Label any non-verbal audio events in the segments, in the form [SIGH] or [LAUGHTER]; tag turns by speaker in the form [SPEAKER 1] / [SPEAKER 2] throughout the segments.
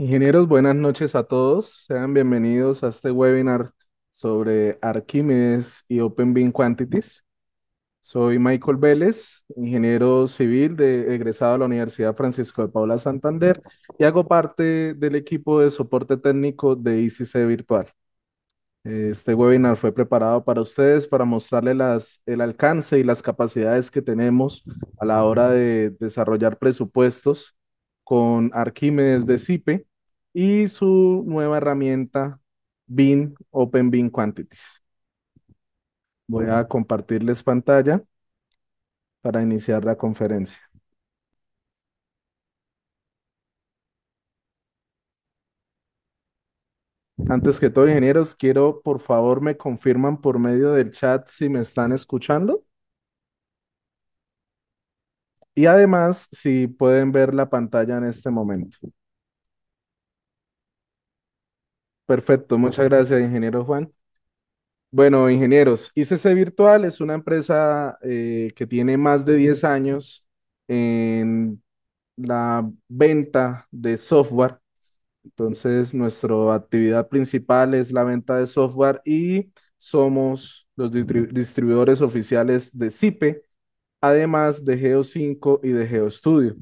[SPEAKER 1] Ingenieros, buenas noches a todos. Sean bienvenidos a este webinar sobre Arquímedes y Open Quantities. Soy Michael Vélez, ingeniero civil de, egresado de la Universidad Francisco de Paula Santander y hago parte del equipo de soporte técnico de ICC Virtual. Este webinar fue preparado para ustedes para mostrarles las, el alcance y las capacidades que tenemos a la hora de desarrollar presupuestos con Arquímedes de CIPE y su nueva herramienta bin Open bin Quantities. Voy a compartirles pantalla para iniciar la conferencia. Antes que todo, ingenieros, quiero, por favor, me confirman por medio del chat si me están escuchando. Y además, si pueden ver la pantalla en este momento. Perfecto, muchas gracias, ingeniero Juan. Bueno, ingenieros, ICC Virtual es una empresa eh, que tiene más de 10 años en la venta de software. Entonces, nuestra actividad principal es la venta de software y somos los distribuidores oficiales de CIPE, además de Geo5 y de GeoStudio.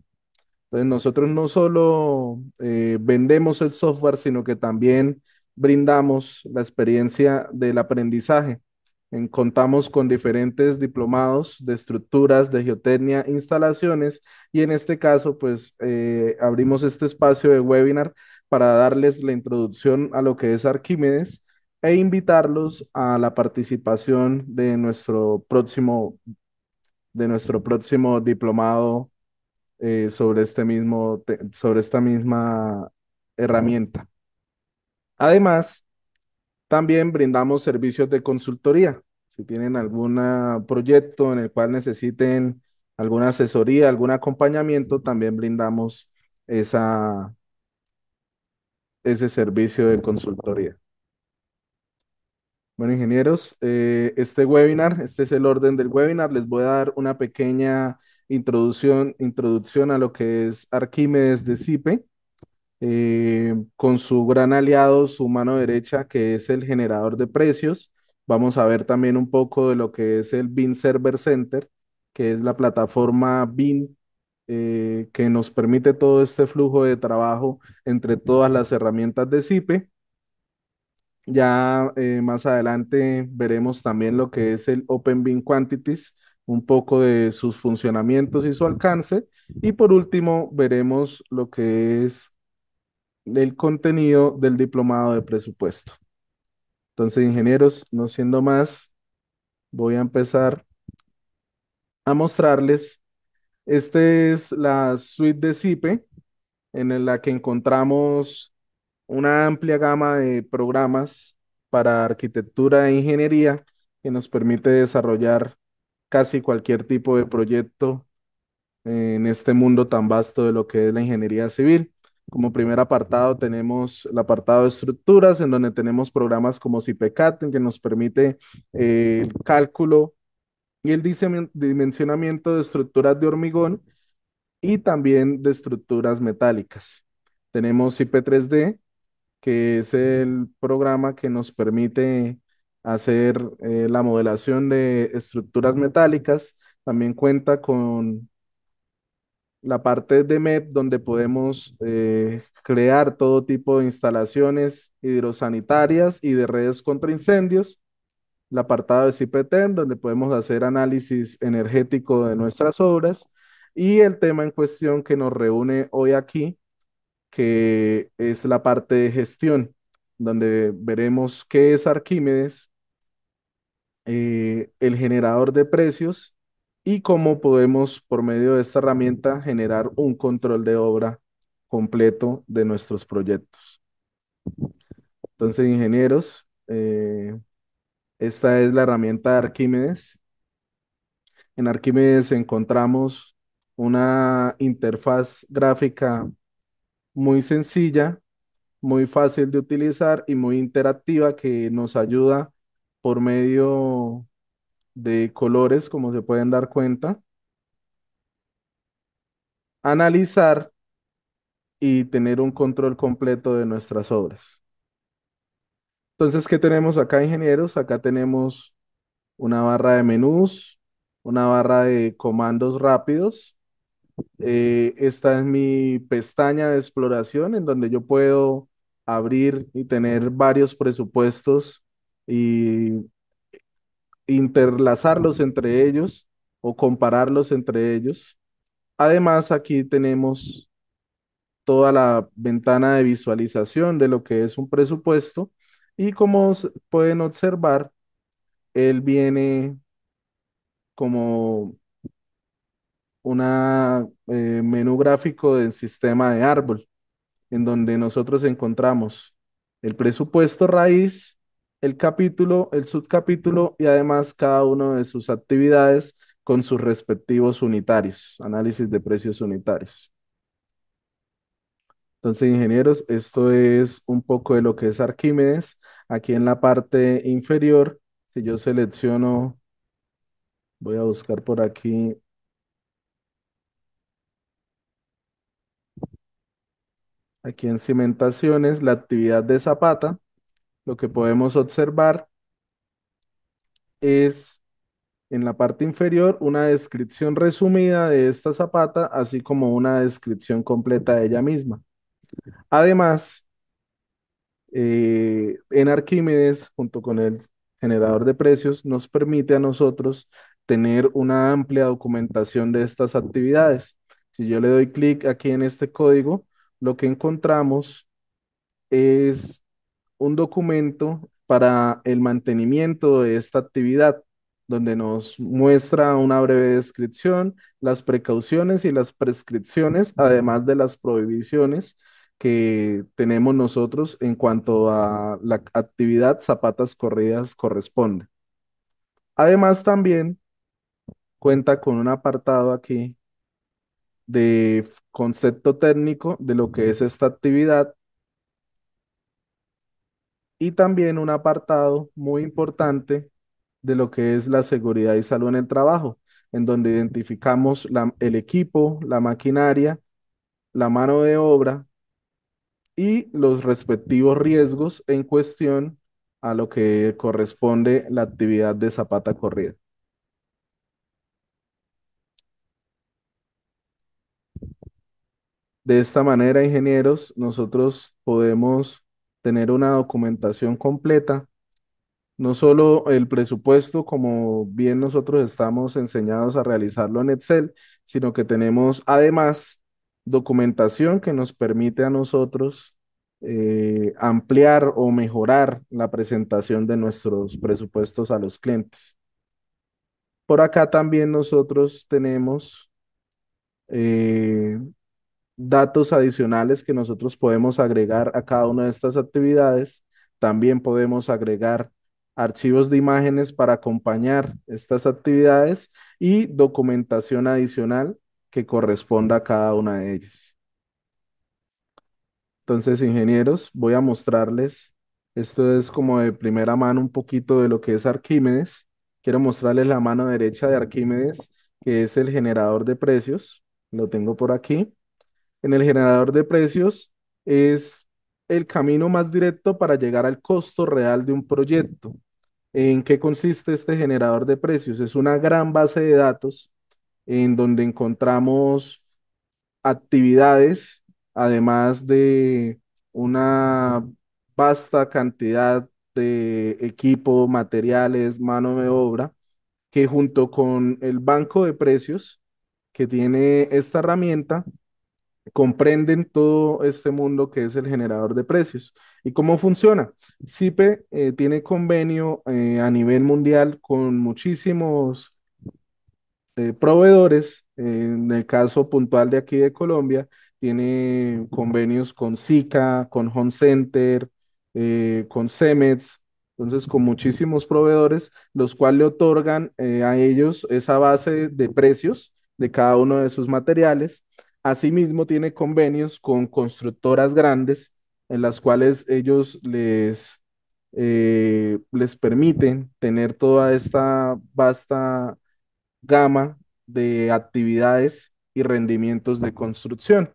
[SPEAKER 1] Entonces, nosotros no solo eh, vendemos el software, sino que también brindamos la experiencia del aprendizaje. contamos con diferentes diplomados de estructuras, de geotecnia, instalaciones y en este caso pues eh, abrimos este espacio de webinar para darles la introducción a lo que es Arquímedes e invitarlos a la participación de nuestro próximo, de nuestro próximo diplomado eh, sobre, este mismo sobre esta misma herramienta. Además, también brindamos servicios de consultoría. Si tienen algún proyecto en el cual necesiten alguna asesoría, algún acompañamiento, también brindamos esa, ese servicio de consultoría. Bueno, ingenieros, eh, este webinar, este es el orden del webinar. Les voy a dar una pequeña introducción, introducción a lo que es Arquímedes de CIPE. Eh, con su gran aliado, su mano derecha, que es el generador de precios. Vamos a ver también un poco de lo que es el BIN Server Center, que es la plataforma BIN eh, que nos permite todo este flujo de trabajo entre todas las herramientas de CIPE. Ya eh, más adelante veremos también lo que es el Open BIN Quantities, un poco de sus funcionamientos y su alcance. Y por último, veremos lo que es el contenido del diplomado de presupuesto. Entonces, ingenieros, no siendo más, voy a empezar a mostrarles. Esta es la suite de CIPE, en la que encontramos una amplia gama de programas para arquitectura e ingeniería que nos permite desarrollar casi cualquier tipo de proyecto en este mundo tan vasto de lo que es la ingeniería civil. Como primer apartado tenemos el apartado de estructuras, en donde tenemos programas como CIPECAT, que nos permite eh, el cálculo y el dimensionamiento de estructuras de hormigón y también de estructuras metálicas. Tenemos IP3D, que es el programa que nos permite hacer eh, la modelación de estructuras metálicas. También cuenta con la parte de MEP donde podemos eh, crear todo tipo de instalaciones hidrosanitarias y de redes contra incendios. El apartado de CIPETEM, donde podemos hacer análisis energético de nuestras obras. Y el tema en cuestión que nos reúne hoy aquí, que es la parte de gestión, donde veremos qué es Arquímedes, eh, el generador de precios y cómo podemos, por medio de esta herramienta, generar un control de obra completo de nuestros proyectos. Entonces, ingenieros, eh, esta es la herramienta de Arquímedes. En Arquímedes encontramos una interfaz gráfica muy sencilla, muy fácil de utilizar y muy interactiva que nos ayuda por medio de colores, como se pueden dar cuenta, analizar y tener un control completo de nuestras obras. Entonces, ¿qué tenemos acá, ingenieros? Acá tenemos una barra de menús, una barra de comandos rápidos. Eh, esta es mi pestaña de exploración en donde yo puedo abrir y tener varios presupuestos y interlazarlos entre ellos o compararlos entre ellos. Además, aquí tenemos toda la ventana de visualización de lo que es un presupuesto y como pueden observar, él viene como un eh, menú gráfico del sistema de árbol, en donde nosotros encontramos el presupuesto raíz, el capítulo, el subcapítulo y además cada uno de sus actividades con sus respectivos unitarios, análisis de precios unitarios. Entonces, ingenieros, esto es un poco de lo que es Arquímedes. Aquí en la parte inferior, si yo selecciono, voy a buscar por aquí aquí en cimentaciones, la actividad de Zapata, lo que podemos observar es en la parte inferior una descripción resumida de esta zapata, así como una descripción completa de ella misma. Además, eh, en Arquímedes, junto con el generador de precios, nos permite a nosotros tener una amplia documentación de estas actividades. Si yo le doy clic aquí en este código, lo que encontramos es un documento para el mantenimiento de esta actividad, donde nos muestra una breve descripción, las precauciones y las prescripciones, además de las prohibiciones que tenemos nosotros en cuanto a la actividad zapatas corridas corresponde. Además, también cuenta con un apartado aquí de concepto técnico de lo que es esta actividad, y también un apartado muy importante de lo que es la seguridad y salud en el trabajo, en donde identificamos el equipo, la maquinaria, la mano de obra y los respectivos riesgos en cuestión a lo que corresponde la actividad de zapata corrida. De esta manera, ingenieros, nosotros podemos tener una documentación completa, no solo el presupuesto, como bien nosotros estamos enseñados a realizarlo en Excel, sino que tenemos además documentación que nos permite a nosotros eh, ampliar o mejorar la presentación de nuestros presupuestos a los clientes. Por acá también nosotros tenemos eh, datos adicionales que nosotros podemos agregar a cada una de estas actividades. También podemos agregar archivos de imágenes para acompañar estas actividades y documentación adicional que corresponda a cada una de ellas. Entonces, ingenieros, voy a mostrarles, esto es como de primera mano un poquito de lo que es Arquímedes. Quiero mostrarles la mano derecha de Arquímedes, que es el generador de precios. Lo tengo por aquí en el generador de precios es el camino más directo para llegar al costo real de un proyecto. ¿En qué consiste este generador de precios? Es una gran base de datos en donde encontramos actividades, además de una vasta cantidad de equipo, materiales, mano de obra, que junto con el banco de precios que tiene esta herramienta comprenden todo este mundo que es el generador de precios. ¿Y cómo funciona? CIPE eh, tiene convenio eh, a nivel mundial con muchísimos eh, proveedores. en el caso puntual de aquí de Colombia, tiene convenios con SICA, con Home Center, con CEMETS, entonces con muchísimos proveedores, los cuales le otorgan a ellos esa base de precios de cada uno de sus materiales Asimismo, tiene convenios con constructoras grandes en las cuales ellos les, eh, les permiten tener toda esta vasta gama de actividades y rendimientos de construcción.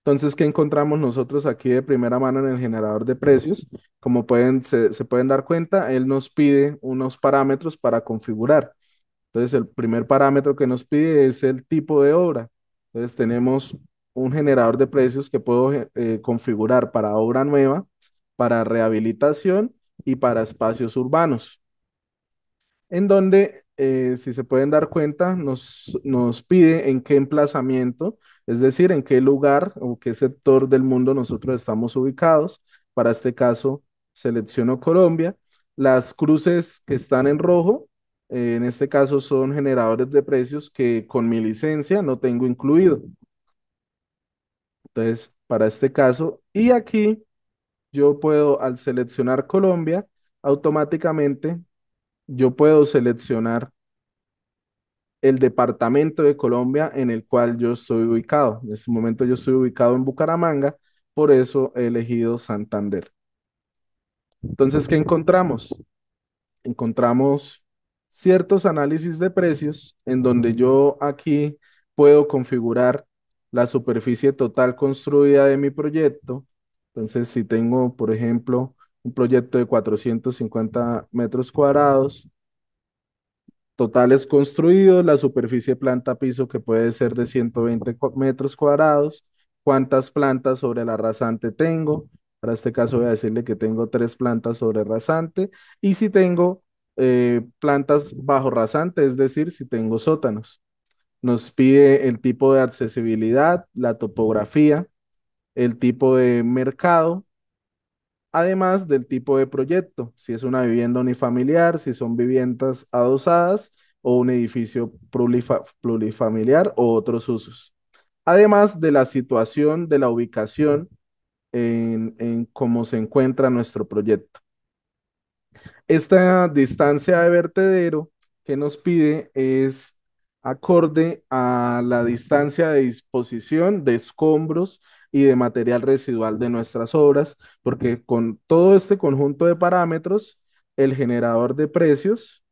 [SPEAKER 1] Entonces, ¿qué encontramos nosotros aquí de primera mano en el generador de precios? Como pueden, se, pueden dar cuenta, él nos pide unos parámetros para configurar. Entonces, el primer parámetro que nos pide es el tipo de obra. Entonces tenemos un generador de precios que puedo eh, eh, configurar para obra nueva, para rehabilitación y para espacios urbanos. En donde, eh, si se pueden dar cuenta, nos, nos pide en qué emplazamiento, es decir, en qué lugar o qué sector del mundo nosotros estamos ubicados. Para este caso, selecciono Colombia. Las cruces que están en rojo eh, en este caso son generadores de precios que con mi licencia no tengo incluido. Entonces, para este caso, y aquí yo puedo, al seleccionar Colombia, automáticamente yo puedo seleccionar el departamento de Colombia en el cual yo estoy ubicado. En este momento yo estoy ubicado en Bucaramanga, por eso he elegido Santander. Entonces, ¿qué encontramos? Encontramos ciertos análisis de precios en donde yo aquí puedo configurar la superficie total construida de mi proyecto. Entonces, si tengo, por ejemplo, un proyecto de 450 metros cuadrados, totales construidos, la superficie planta-piso que puede ser de 120 metros cuadrados, cuántas plantas sobre la rasante tengo, para este caso voy a decirle que tengo tres plantas sobre rasante, y si tengo eh, plantas bajo rasante, es decir, si tengo sótanos. Nos pide el tipo de accesibilidad, la topografía, el tipo de mercado, además del tipo de proyecto, si es una vivienda unifamiliar, si son viviendas adosadas o un edificio plurifamiliar o otros usos. Además de la situación de la ubicación en, en cómo se encuentra nuestro proyecto. Esta distancia de vertedero que nos pide es acorde a la distancia de disposición de escombros y de material residual de nuestras obras, porque con todo este conjunto de parámetros, el generador de precios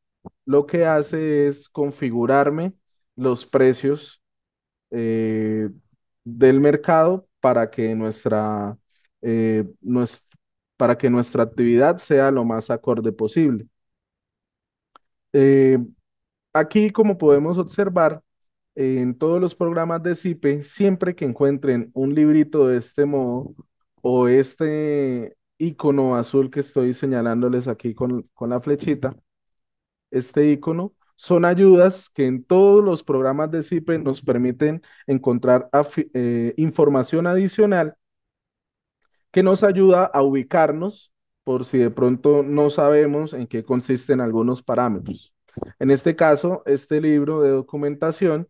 [SPEAKER 1] lo que hace es configurarme los precios eh, del mercado para que nuestra, eh, para que nuestra actividad sea lo más acorde posible. Eh, aquí, como podemos observar, en todos los programas de CIPE, siempre que encuentren un librito de este modo o este icono azul que estoy señalándoles aquí con, con la flechita, este icono, son ayudas que en todos los programas de CIPE nos permiten encontrar eh, información adicional que nos ayuda a ubicarnos por si de pronto no sabemos en qué consisten algunos parámetros. En este caso, este libro de documentación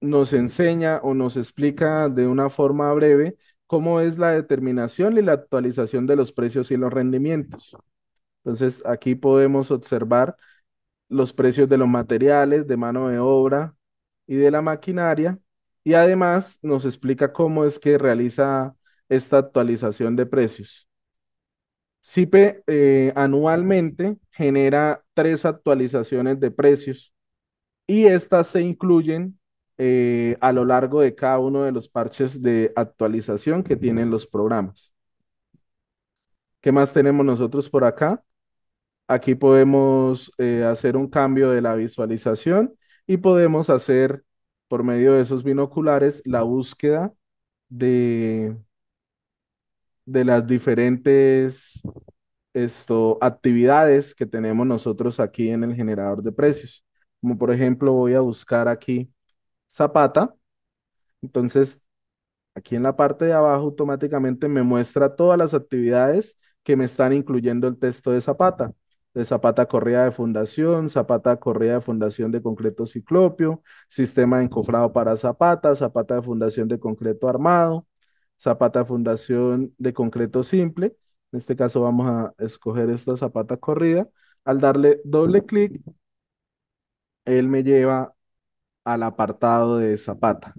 [SPEAKER 1] nos enseña o nos explica de una forma breve cómo es la determinación y la actualización de los precios y los rendimientos. Entonces, aquí podemos observar los precios de los materiales, de mano de obra y de la maquinaria, y además nos explica cómo es que realiza esta actualización de precios. CIPE eh, anualmente genera tres actualizaciones de precios y estas se incluyen eh, a lo largo de cada uno de los parches de actualización que tienen los programas. ¿Qué más tenemos nosotros por acá? Aquí podemos eh, hacer un cambio de la visualización y podemos hacer por medio de esos binoculares la búsqueda de de las diferentes esto, actividades que tenemos nosotros aquí en el generador de precios. Como por ejemplo, voy a buscar aquí Zapata. Entonces, aquí en la parte de abajo automáticamente me muestra todas las actividades que me están incluyendo el texto de Zapata. De Zapata Correa de Fundación, Zapata Correa de Fundación de Concreto Ciclopio, Sistema de Encofrado para Zapata, Zapata de Fundación de Concreto Armado, zapata fundación de concreto simple. En este caso vamos a escoger esta zapata corrida. Al darle doble clic, él me lleva al apartado de zapata.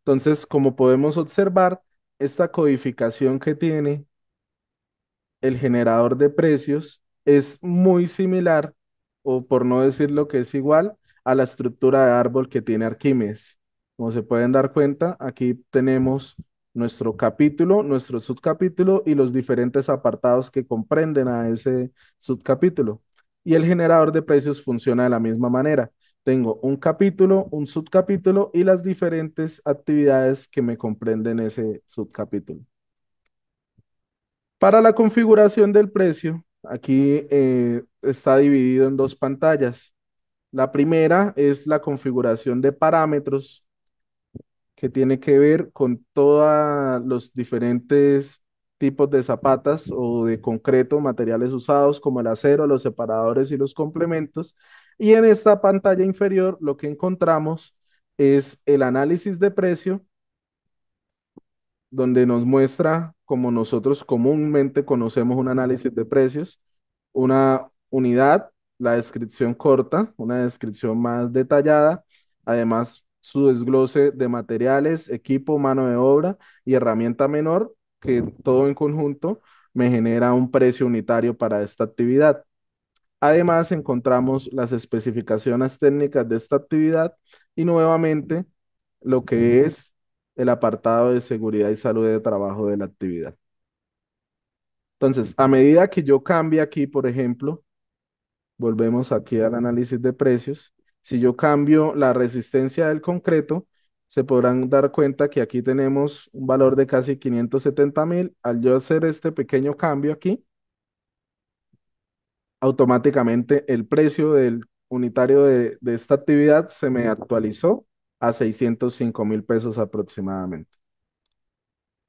[SPEAKER 1] Entonces, como podemos observar, esta codificación que tiene el generador de precios es muy similar, o por no decir lo que es igual, a la estructura de árbol que tiene Arquímedes. Como se pueden dar cuenta, aquí tenemos nuestro capítulo, nuestro subcapítulo y los diferentes apartados que comprenden a ese subcapítulo. Y el generador de precios funciona de la misma manera. Tengo un capítulo, un subcapítulo y las diferentes actividades que me comprenden ese subcapítulo. Para la configuración del precio, aquí eh, está dividido en dos pantallas. La primera es la configuración de parámetros que tiene que ver con todos los diferentes tipos de zapatas o de concreto, materiales usados como el acero, los separadores y los complementos. Y en esta pantalla inferior lo que encontramos es el análisis de precio, donde nos muestra, como nosotros comúnmente conocemos un análisis de precios, una unidad, la descripción corta, una descripción más detallada, además su desglose de materiales, equipo, mano de obra y herramienta menor, que todo en conjunto me genera un precio unitario para esta actividad. Además, encontramos las especificaciones técnicas de esta actividad y nuevamente lo que es el apartado de seguridad y salud de trabajo de la actividad. Entonces, a medida que yo cambie aquí, por ejemplo, volvemos aquí al análisis de precios, si yo cambio la resistencia del concreto, se podrán dar cuenta que aquí tenemos un valor de casi 570 mil. Al yo hacer este pequeño cambio aquí, automáticamente el precio del unitario de, de esta actividad se me actualizó a 605 mil pesos aproximadamente.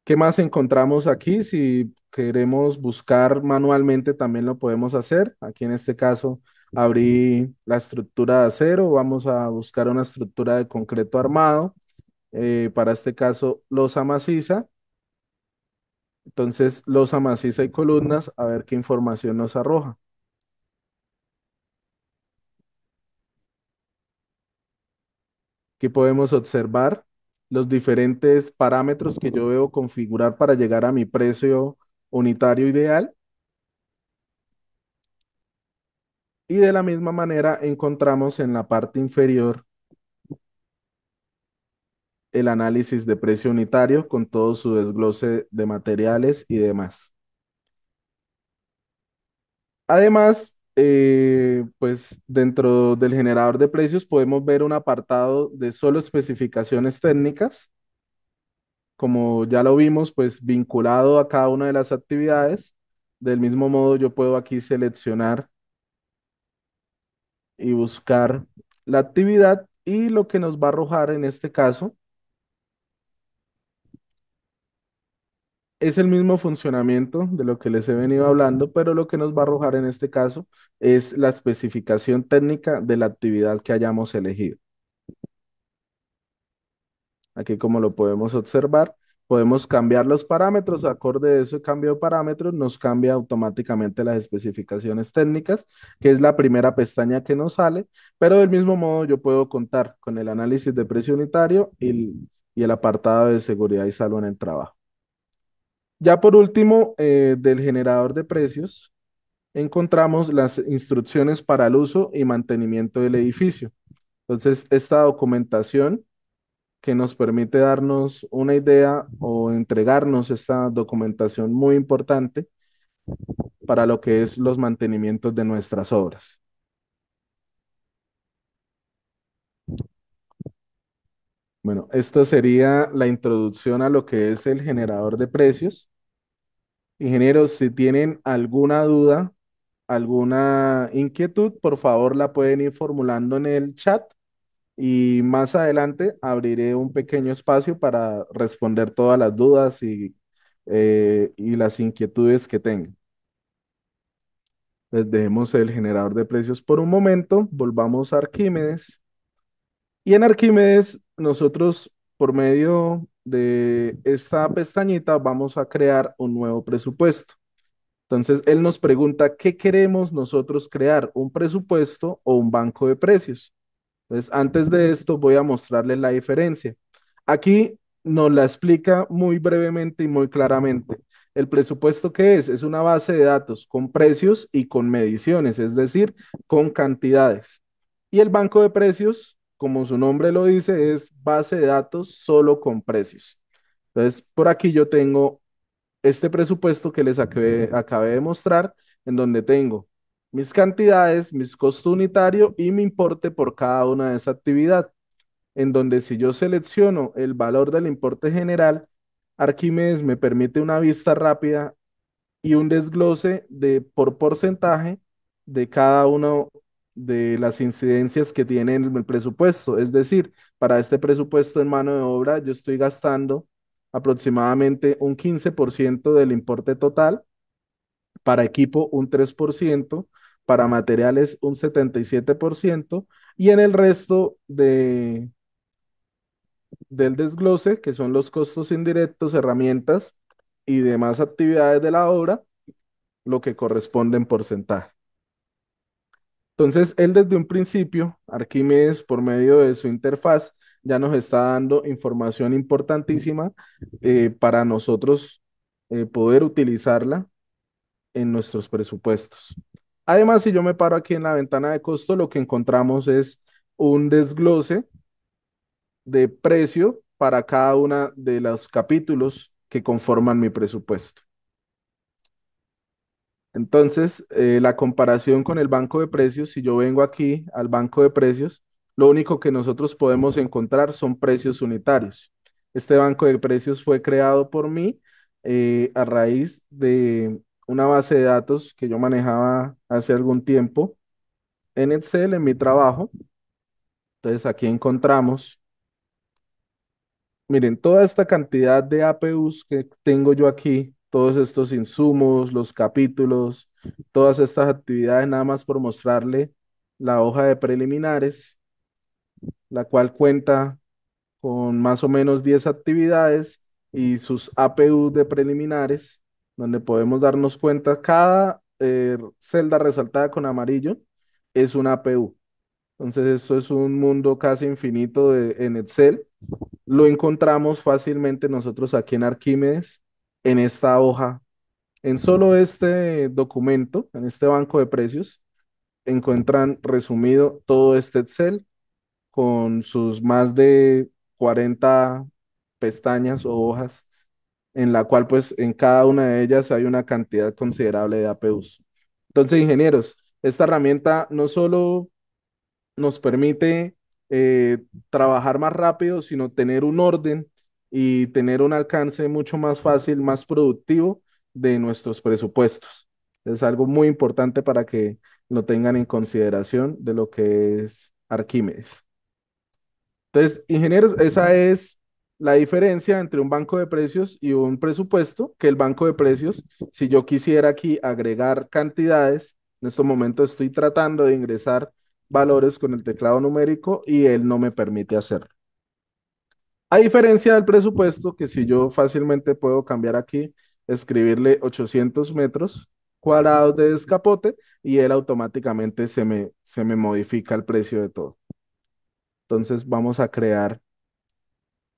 [SPEAKER 1] ¿Qué más encontramos aquí? Si queremos buscar manualmente también lo podemos hacer. Aquí en este caso abrí la estructura de acero, vamos a buscar una estructura de concreto armado, eh, para este caso losa maciza, entonces losa maciza y columnas, a ver qué información nos arroja. Aquí podemos observar los diferentes parámetros que yo veo configurar para llegar a mi precio unitario ideal Y de la misma manera encontramos en la parte inferior el análisis de precio unitario con todo su desglose de materiales y demás. Además, eh, pues dentro del generador de precios podemos ver un apartado de solo especificaciones técnicas, como ya lo vimos, pues vinculado a cada una de las actividades. Del mismo modo, yo puedo aquí seleccionar y buscar la actividad y lo que nos va a arrojar en este caso es el mismo funcionamiento de lo que les he venido hablando, pero lo que nos va a arrojar en este caso es la especificación técnica de la actividad que hayamos elegido. Aquí como lo podemos observar, podemos cambiar los parámetros, acorde a ese cambio de parámetros nos cambia automáticamente las especificaciones técnicas, que es la primera pestaña que nos sale, pero del mismo modo yo puedo contar con el análisis de precio unitario y el, apartado de seguridad y salud en el trabajo. Ya por último, eh, del generador de precios, encontramos las instrucciones para el uso y mantenimiento del edificio. Entonces, esta documentación que nos permite darnos una idea o entregarnos esta documentación muy importante para lo que es los mantenimientos de nuestras obras. Bueno, esta sería la introducción a lo que es el generador de precios. Ingenieros, si tienen alguna duda, alguna inquietud, por favor la pueden ir formulando en el chat y más adelante abriré un pequeño espacio para responder todas las dudas y, eh, y las inquietudes que tengan. Les dejemos el generador de precios por un momento, volvamos a Arquímedes. Y en Arquímedes nosotros por medio de esta pestañita vamos a crear un nuevo presupuesto. Entonces, él nos pregunta, ¿qué queremos nosotros crear? ¿Un presupuesto o un banco de precios? Entonces, antes de esto voy a mostrarles la diferencia. Aquí nos la explica muy brevemente y muy claramente. El presupuesto ¿qué es es una base de datos con precios y con mediciones, es decir, con cantidades. Y el banco de precios, como su nombre lo dice, es base de datos solo con precios. Entonces, por aquí yo tengo este presupuesto que les acabé, acabé de mostrar, en donde tengo mis cantidades, mis costos unitarios y mi importe por cada una de esas actividades. en donde si yo selecciono el valor del importe general, Arquímedes me permite una vista rápida y un desglose de por porcentaje de cada uno de las incidencias que tiene el presupuesto. Es decir, para este presupuesto en mano de obra yo estoy gastando aproximadamente un 15% del importe total para equipo un 3%, para materiales un 77% y en el resto de, del desglose, que son los costos indirectos, herramientas y demás actividades de la obra, lo que corresponde en porcentaje. Entonces, él desde un principio, Arquímedes, por medio de su interfaz, ya nos está dando información importantísima eh, para nosotros eh, poder utilizarla en nuestros presupuestos. Además, si yo me paro aquí en la ventana de costo, lo que encontramos es un desglose de precio para cada una de los capítulos que conforman mi presupuesto. Entonces, eh, la comparación con el banco de precios, si yo vengo aquí al banco de precios, lo único que nosotros podemos encontrar son precios unitarios. Este banco de precios fue creado por mí eh, a raíz de una base de datos que yo manejaba hace algún tiempo en Excel, en mi trabajo. Entonces aquí encontramos, miren, toda esta cantidad de APUs que tengo yo aquí, todos estos insumos, los capítulos, todas estas actividades, nada más por mostrarle la hoja de preliminares, la cual cuenta con más o menos 10 actividades y sus APUs de preliminares donde podemos darnos cuenta, cada eh, celda resaltada con amarillo es una APU. Entonces, esto es un mundo casi infinito en Excel. Lo encontramos fácilmente nosotros aquí en Arquímedes, en esta hoja. En solo este documento, en este banco de precios, encuentran resumido todo este Excel con sus más de 40 pestañas o hojas en la cual pues en cada una de ellas hay una cantidad considerable de APUs. Entonces, ingenieros, esta herramienta no solo nos permite eh, trabajar más rápido, sino tener un orden y tener un alcance mucho más fácil, más productivo de nuestros presupuestos. Es algo muy importante para que lo tengan en consideración de lo que es Arquímedes. Entonces, ingenieros, esa es la diferencia entre un banco de precios y un presupuesto, que el banco de precios, si yo quisiera aquí agregar cantidades, en este momento estoy tratando de ingresar valores con el teclado numérico y él no me permite hacerlo. A diferencia del presupuesto, que si yo fácilmente puedo cambiar aquí, escribirle 800 metros cuadrados de escapote y él automáticamente se me, se me modifica el precio de todo. Entonces vamos a crear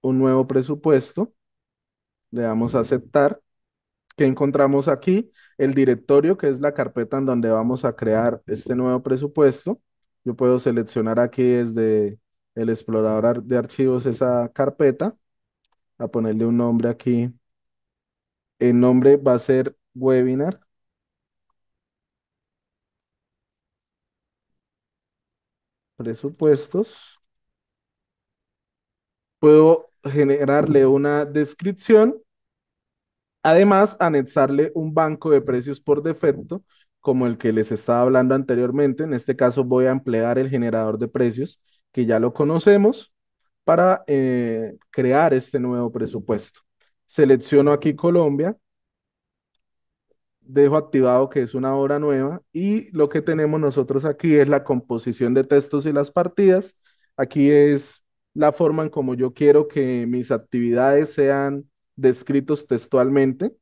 [SPEAKER 1] un nuevo presupuesto. Le damos a aceptar. ¿Qué encontramos aquí? El directorio, que es la carpeta en donde vamos a crear este nuevo presupuesto. Yo puedo seleccionar aquí desde el explorador de archivos esa carpeta. A ponerle un nombre aquí. El nombre va a ser webinar. Presupuestos. Puedo generarle una descripción, además anexarle un banco de precios por defecto, como el que les estaba hablando anteriormente. En este caso voy a emplear el generador de precios, que ya lo conocemos, para eh, crear este nuevo presupuesto. Selecciono aquí Colombia, dejo activado que es una obra nueva y lo que tenemos nosotros aquí es la composición de textos y las partidas. Aquí es la forma en como yo quiero que mis actividades sean descritos textualmente,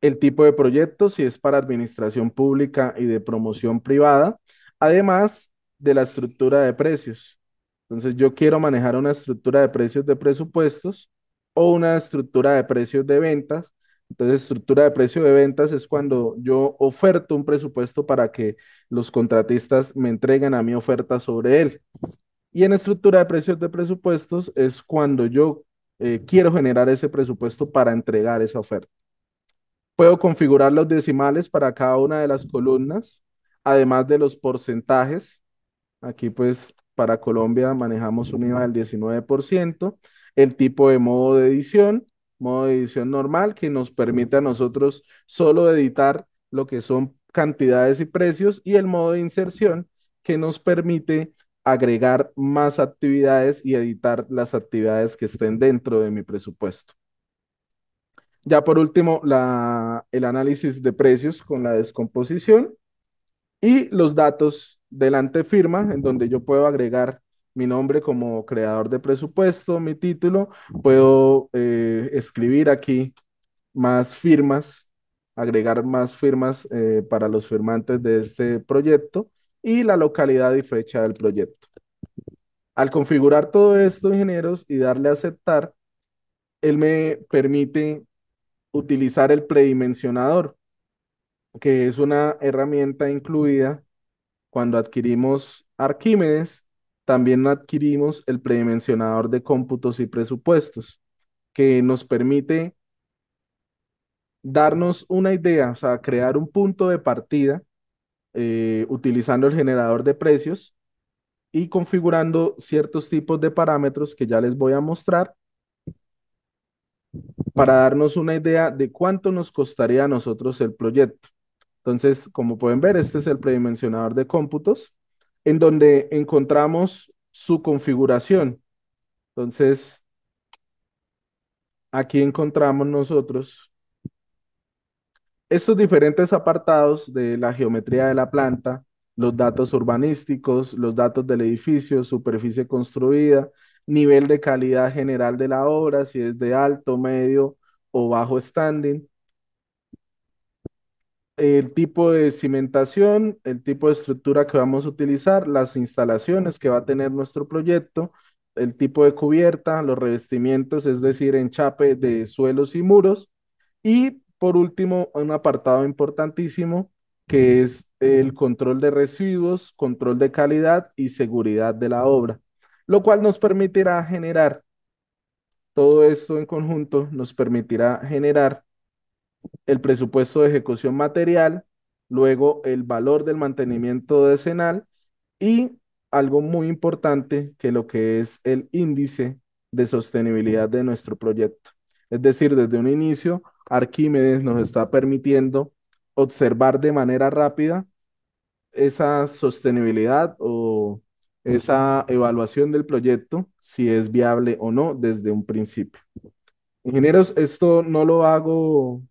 [SPEAKER 1] el tipo de proyecto, si es para administración pública y de promoción privada, además de la estructura de precios. Entonces, yo quiero manejar una estructura de precios de presupuestos o una estructura de precios de ventas. Entonces, estructura de precios de ventas es cuando yo oferto un presupuesto para que los contratistas me entreguen a mi oferta sobre él. Y en estructura de precios de presupuestos es cuando yo eh, quiero generar ese presupuesto para entregar esa oferta. Puedo configurar los decimales para cada una de las columnas, además de los porcentajes. Aquí pues para Colombia manejamos un IVA del 19%, el tipo de modo de edición, modo de edición normal, que nos permite a nosotros solo editar lo que son cantidades y precios, y el modo de inserción, que nos permite agregar más actividades y editar las actividades que estén dentro de mi presupuesto. Ya por último, la, el análisis de precios con la descomposición y los datos delante firma, en donde yo puedo agregar mi nombre como creador de presupuesto, mi título, puedo eh, escribir aquí más firmas, agregar más firmas eh, para los firmantes de este proyecto y la localidad y fecha del proyecto. Al configurar todo esto, ingenieros, y darle a aceptar, él me permite utilizar el predimensionador, que es una herramienta incluida cuando adquirimos Arquímedes, también adquirimos el predimensionador de cómputos y presupuestos, que nos permite darnos una idea, o sea, crear un punto de partida eh, utilizando el generador de precios y configurando ciertos tipos de parámetros que ya les voy a mostrar para darnos una idea de cuánto nos costaría a nosotros el proyecto. Entonces, como pueden ver, este es el predimensionador de cómputos en donde encontramos su configuración. Entonces, aquí encontramos nosotros estos diferentes apartados de la geometría de la planta, los datos urbanísticos, los datos del edificio, superficie construida, nivel de calidad general de la obra, si es de alto, medio o bajo standing, el tipo de cimentación, el tipo de estructura que vamos a utilizar, las instalaciones que va a tener nuestro proyecto, el tipo de cubierta, los revestimientos, es decir, enchape de suelos y muros, y por último, un apartado importantísimo que es el control de residuos, control de calidad y seguridad de la obra, lo cual nos permitirá generar, todo esto en conjunto nos permitirá generar el presupuesto de ejecución material, luego el valor del mantenimiento decenal y algo muy importante que lo que es el índice de sostenibilidad de nuestro proyecto. Es decir, desde un inicio Arquímedes nos está permitiendo observar de manera rápida esa sostenibilidad o esa evaluación del proyecto, si es viable o no desde un principio. Ingenieros, esto no lo hago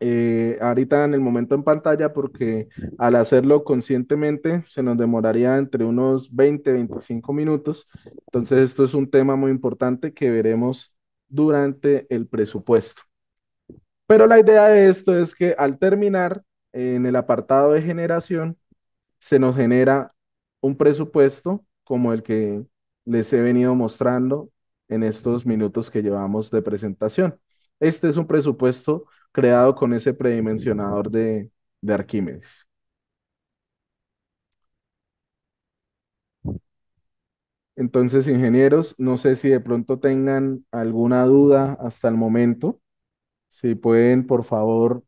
[SPEAKER 1] eh, ahorita en el momento en pantalla porque al hacerlo conscientemente se nos demoraría entre unos 20, 25 minutos. Entonces, esto es un tema muy importante que veremos durante el presupuesto. Pero la idea de esto es que al terminar en el apartado de generación, se nos genera un presupuesto como el que les he venido mostrando en estos minutos que llevamos de presentación. Este es un presupuesto creado con ese predimensionador de, de Arquímedes. Entonces, ingenieros, no sé si de pronto tengan alguna duda hasta el momento. Si pueden, por favor,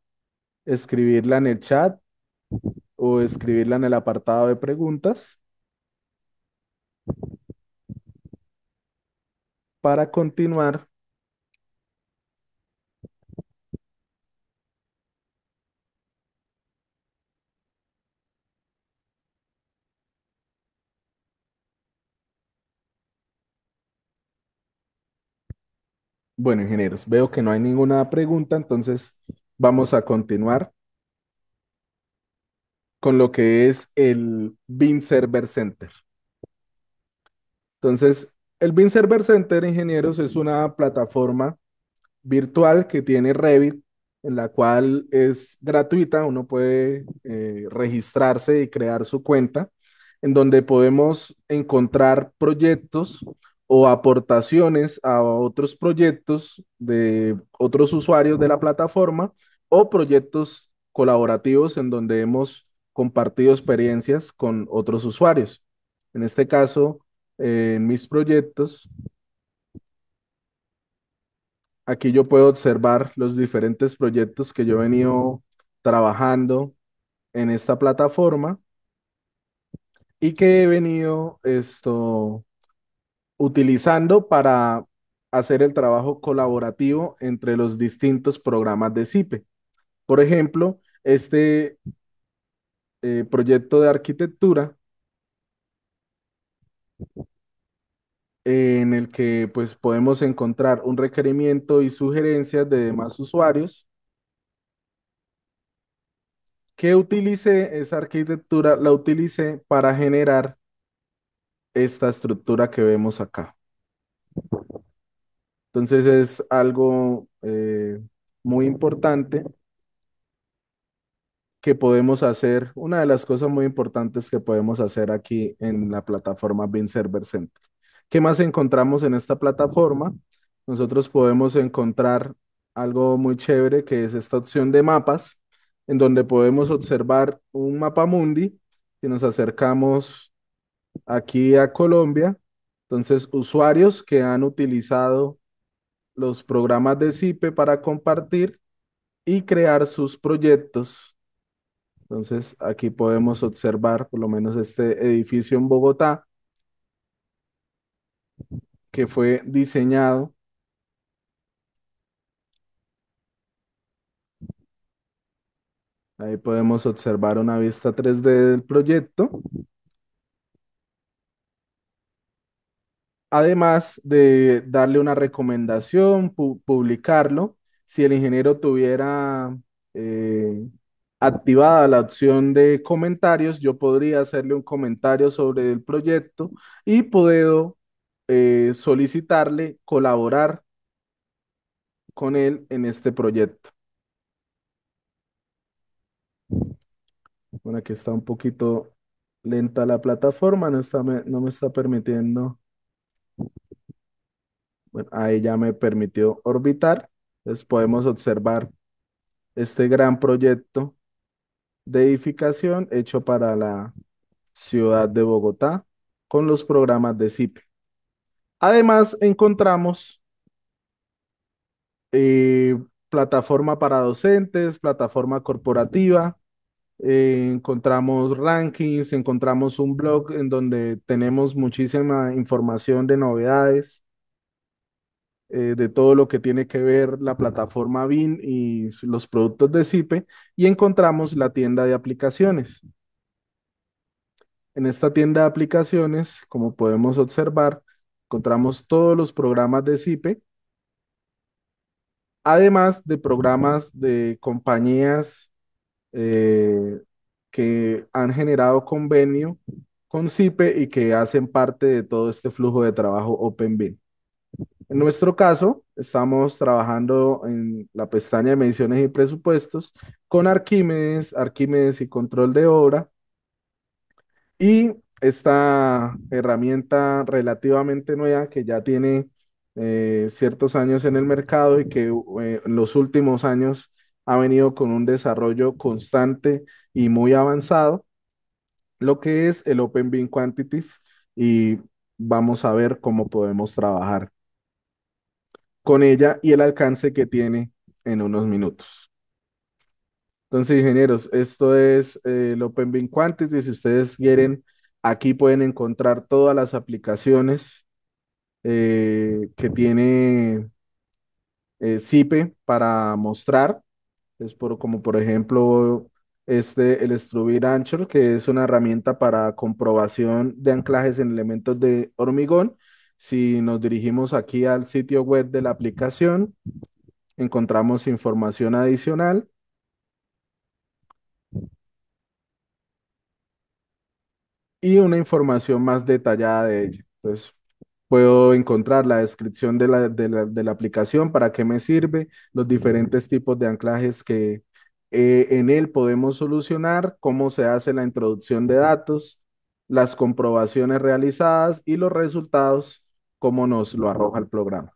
[SPEAKER 1] escribirla en el chat o escribirla en el apartado de preguntas para continuar Bueno, ingenieros, veo que no hay ninguna pregunta, entonces vamos a continuar con lo que es el bin Server Center. Entonces, el bin Server Center, ingenieros, es una plataforma virtual que tiene Revit, en la cual es gratuita, uno puede eh, registrarse y crear su cuenta, en donde podemos encontrar proyectos o aportaciones a otros proyectos de otros usuarios de la plataforma o proyectos colaborativos en donde hemos compartido experiencias con otros usuarios. En este caso, eh, en mis proyectos, aquí yo puedo observar los diferentes proyectos que yo he venido trabajando en esta plataforma y que he venido esto utilizando para hacer el trabajo colaborativo entre los distintos programas de CIPE. Por ejemplo, este eh, proyecto de arquitectura en el que pues, podemos encontrar un requerimiento y sugerencias de demás usuarios que utilice esa arquitectura la utilice para generar esta estructura que vemos acá. Entonces es algo eh, muy importante que podemos hacer, una de las cosas muy importantes que podemos hacer aquí en la plataforma binservercenter Server Center. ¿Qué más encontramos en esta plataforma? Nosotros podemos encontrar algo muy chévere que es esta opción de mapas, en donde podemos observar un mapa mundi. Si nos acercamos aquí a Colombia. Entonces, usuarios que han utilizado los programas de CIPE para compartir y crear sus proyectos. Entonces, aquí podemos observar por lo menos este edificio en Bogotá que fue diseñado Ahí podemos observar una vista 3D del proyecto. además de darle una recomendación, publicarlo, si el ingeniero tuviera eh, activada la opción de comentarios, yo podría hacerle un comentario sobre el proyecto y puedo eh, solicitarle colaborar con él en este proyecto. Bueno, aquí está un poquito lenta la plataforma, no, está, no me está permitiendo bueno, ahí ya me permitió orbitar. Entonces podemos observar este gran proyecto de edificación hecho para la ciudad de Bogotá con los programas de CIPE. Además, encontramos eh, plataforma para docentes, plataforma corporativa, eh, encontramos rankings, encontramos un blog en donde tenemos muchísima información de novedades. Eh, de todo lo que tiene que ver la plataforma BIN y los productos de CIPE y encontramos la tienda de aplicaciones. En esta tienda de aplicaciones, como podemos observar, encontramos todos los programas de CIPE, además de programas de compañías eh, que han generado convenio con CIPE y que hacen parte de todo este flujo de trabajo OpenBIN. En nuestro caso, estamos trabajando en la pestaña de menciones y presupuestos con Arquímedes, Arquímedes y control de obra. Y esta herramienta relativamente nueva que ya tiene eh, ciertos años en el mercado y que eh, en los últimos años ha venido con un desarrollo constante y muy avanzado, lo que es el Open BIM Quantities y vamos a ver cómo podemos trabajar con ella y el alcance que tiene en unos minutos. Entonces, ingenieros, esto es eh, el Open Si ustedes quieren, aquí pueden encontrar todas las aplicaciones eh, que tiene eh, CIPE para mostrar. Es por, como por ejemplo este, el Strubir Anchor, que es una herramienta para comprobación de anclajes en elementos de hormigón si nos dirigimos aquí al sitio web de la aplicación, encontramos información adicional. Y una información más detallada de ella. Entonces, puedo encontrar la descripción de la, de la, aplicación, para qué me sirve, los diferentes tipos de anclajes que eh, en él podemos solucionar, cómo se hace la introducción de datos, las comprobaciones realizadas y los resultados Cómo nos lo arroja el programa.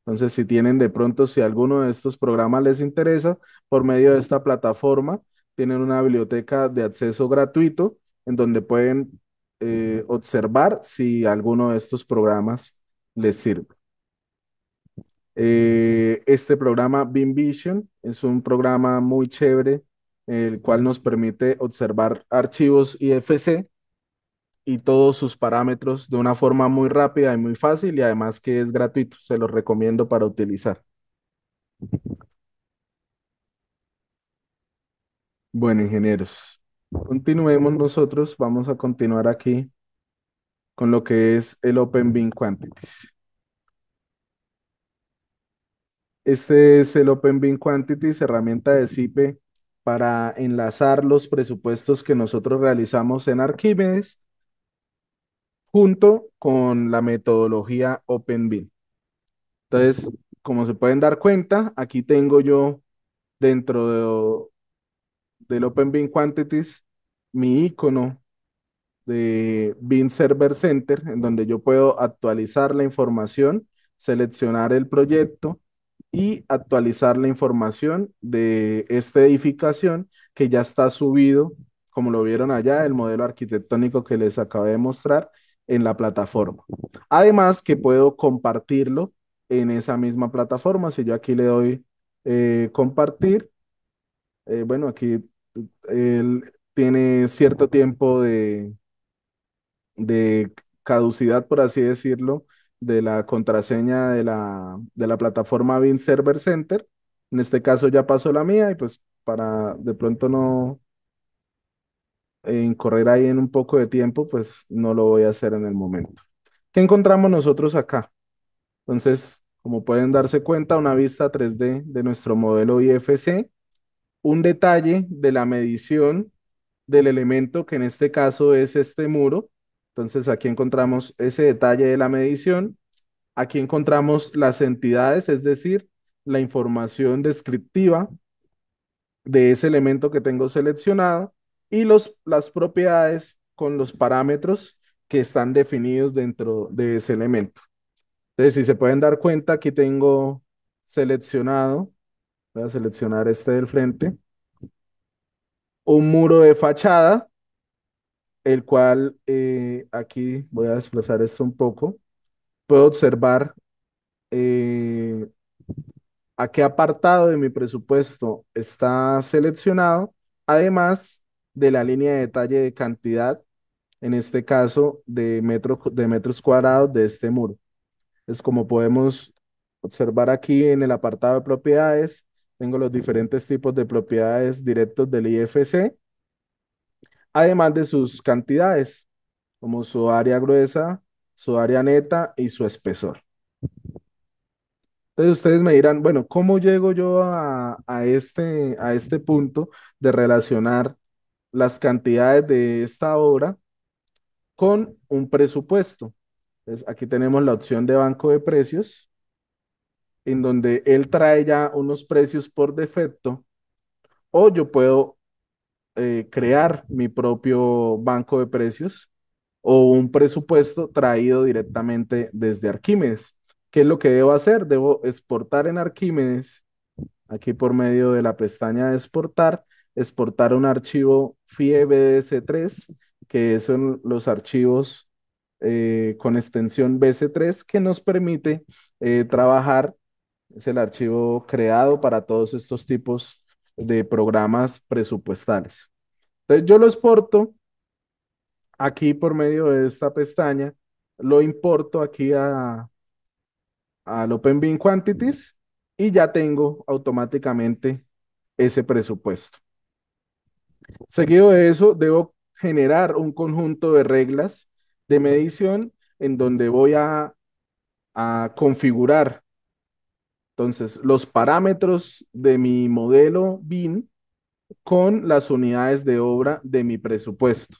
[SPEAKER 1] Entonces, si tienen de pronto, si alguno de estos programas les interesa, por medio de esta plataforma, tienen una biblioteca de acceso gratuito en donde pueden eh, observar si alguno de estos programas les sirve. Eh, este programa Beam Vision es un programa muy chévere, el cual nos permite observar archivos IFC y todos sus parámetros de una forma muy rápida y muy fácil y además que es gratuito. Se los recomiendo para utilizar. Bueno, ingenieros, continuemos nosotros. Vamos a continuar aquí con lo que es el Open Bean Quantities. Este es el Open Bean Quantities, herramienta de CIPE para enlazar los presupuestos que nosotros realizamos en Arquímedes junto con la metodología OpenBIM. Entonces, como se pueden dar cuenta, aquí tengo yo dentro de, del OpenBIM Quantities mi icono de BIM Server Center, en donde yo puedo actualizar la información, seleccionar el proyecto y actualizar la información de esta edificación que ya está subido, como lo vieron allá, el modelo arquitectónico que les acabé de mostrar en la plataforma. Además que puedo compartirlo en esa misma plataforma. Si yo aquí le doy eh, compartir, eh, bueno, aquí él tiene cierto tiempo de, de caducidad, por así decirlo, de la contraseña de la, de la plataforma Bin Server Center. En este caso ya pasó la mía y pues para de pronto no correr ahí en un poco de tiempo, pues no lo voy a hacer en el momento. ¿Qué encontramos nosotros acá? Entonces, como pueden darse cuenta, una vista 3D de nuestro modelo IFC, un detalle de la medición del elemento, que en este caso es este muro. Entonces, aquí encontramos ese detalle de la medición. Aquí encontramos las entidades, es decir, la información descriptiva de ese elemento que tengo seleccionado y los, las propiedades con los parámetros que están definidos dentro de ese elemento. Entonces, si se pueden dar cuenta, aquí tengo seleccionado, voy a seleccionar este del frente, un muro de fachada, el cual eh, aquí voy a desplazar esto un poco, puedo observar eh, a qué apartado de mi presupuesto está seleccionado, además de la línea de detalle de cantidad, en este caso de, metro, de metros cuadrados de este muro. Es como podemos observar aquí en el apartado de propiedades, tengo los diferentes tipos de propiedades directos del IFC, además de sus cantidades, como su área gruesa, su área neta y su espesor. Entonces ustedes me dirán, bueno, ¿cómo llego yo a, este, a este punto de relacionar las cantidades de esta obra con un presupuesto. aquí tenemos la opción de banco de precios, en donde él trae ya unos precios por defecto, o yo puedo eh, crear mi propio banco de precios o un presupuesto traído directamente desde Arquímedes. ¿Qué es lo que debo hacer? Debo exportar en Arquímedes, aquí por medio de la pestaña de exportar, exportar un archivo FIE BDS3, que son los archivos eh, con extensión BC3 que nos permite eh, trabajar. Es el archivo creado para todos estos tipos de programas presupuestales. Entonces yo lo exporto aquí por medio de esta pestaña, lo importo aquí a al OpenBeam Quantities y ya tengo automáticamente ese presupuesto. Seguido de eso, debo generar un conjunto de reglas de medición en donde voy a, configurar entonces los parámetros de mi modelo BIN con las unidades de obra de mi presupuesto.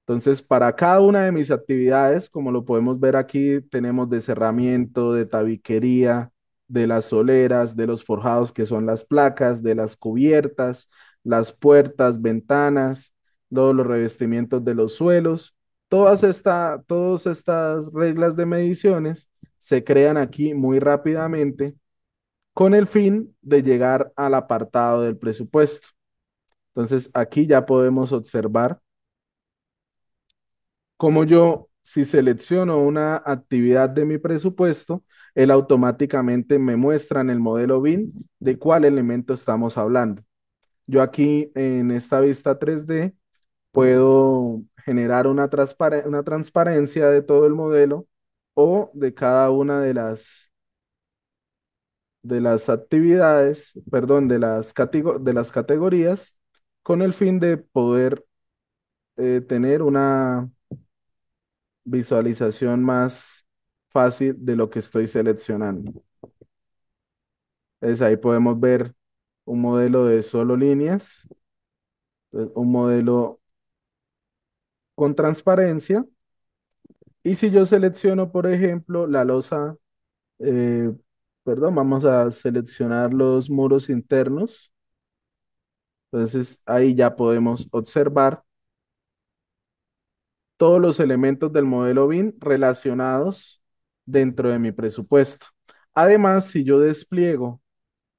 [SPEAKER 1] Entonces, para cada una de mis actividades, como lo podemos ver aquí, tenemos de cerramiento, de tabiquería, de las soleras, de los forjados que son las placas, de las cubiertas, las puertas, ventanas, todos los revestimientos de los suelos. Todas, estas reglas de mediciones se crean aquí muy rápidamente con el fin de llegar al apartado del presupuesto. Entonces aquí ya podemos observar cómo yo, si selecciono una actividad de mi presupuesto, él automáticamente me muestra en el modelo BIM de cuál elemento estamos hablando. Yo aquí en esta vista 3D puedo generar una, una transparencia de todo el modelo o de cada una de las, de las actividades, perdón, de las, de las categorías con el fin de poder eh, tener una visualización más fácil de lo que estoy seleccionando. Entonces ahí podemos ver un modelo de solo líneas, eh, un modelo con transparencia. Y si yo selecciono, por ejemplo, la losa, eh, perdón, vamos a seleccionar los muros internos. Entonces ahí ya podemos observar todos los elementos del modelo BIN relacionados dentro de mi presupuesto. Además, si yo despliego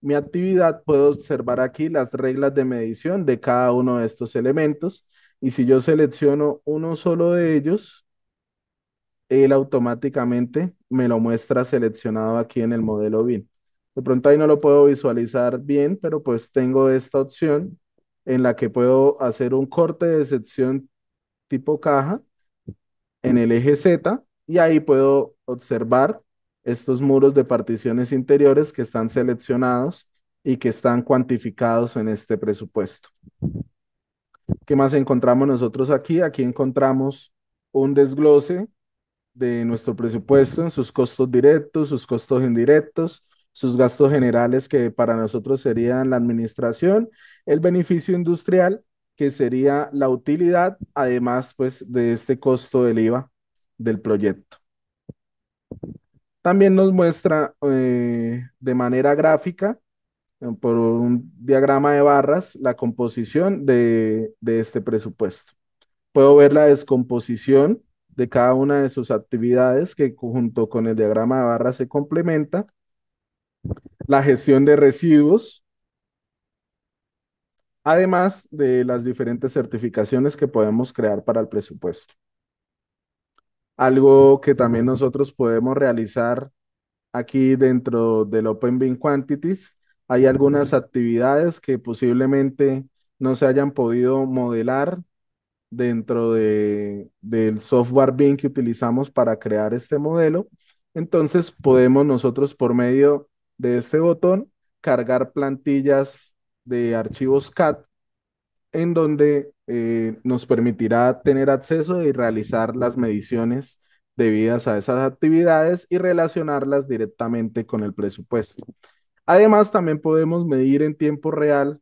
[SPEAKER 1] mi actividad, puedo observar aquí las reglas de medición de cada uno de estos elementos. Y si yo selecciono uno solo de ellos, él automáticamente me lo muestra seleccionado aquí en el modelo BIM. De pronto ahí no lo puedo visualizar bien, pero pues tengo esta opción en la que puedo hacer un corte de sección tipo caja en el eje Z y ahí puedo observar estos muros de particiones interiores que están seleccionados y que están cuantificados en este presupuesto. ¿Qué más encontramos nosotros aquí? Aquí encontramos un desglose de nuestro presupuesto en sus costos directos, sus costos indirectos, sus gastos generales que para nosotros serían la administración, el beneficio industrial que sería la utilidad, además pues de este costo del IVA del proyecto. También nos muestra eh, de manera gráfica, eh, por un diagrama de barras, la composición de, de este presupuesto. Puedo ver la descomposición de cada una de sus actividades que junto con el diagrama de barras se complementa. La gestión de residuos, además de las diferentes certificaciones que podemos crear para el presupuesto. Algo que también nosotros podemos realizar aquí dentro del Open Quantities, hay algunas actividades que posiblemente no se hayan podido modelar dentro de, del software BIM que utilizamos para crear este modelo. Entonces podemos nosotros por medio de este botón cargar plantillas de archivos CAD en donde eh, nos permitirá tener acceso y realizar las mediciones debidas a esas actividades y relacionarlas directamente con el presupuesto. Además, también podemos medir en tiempo real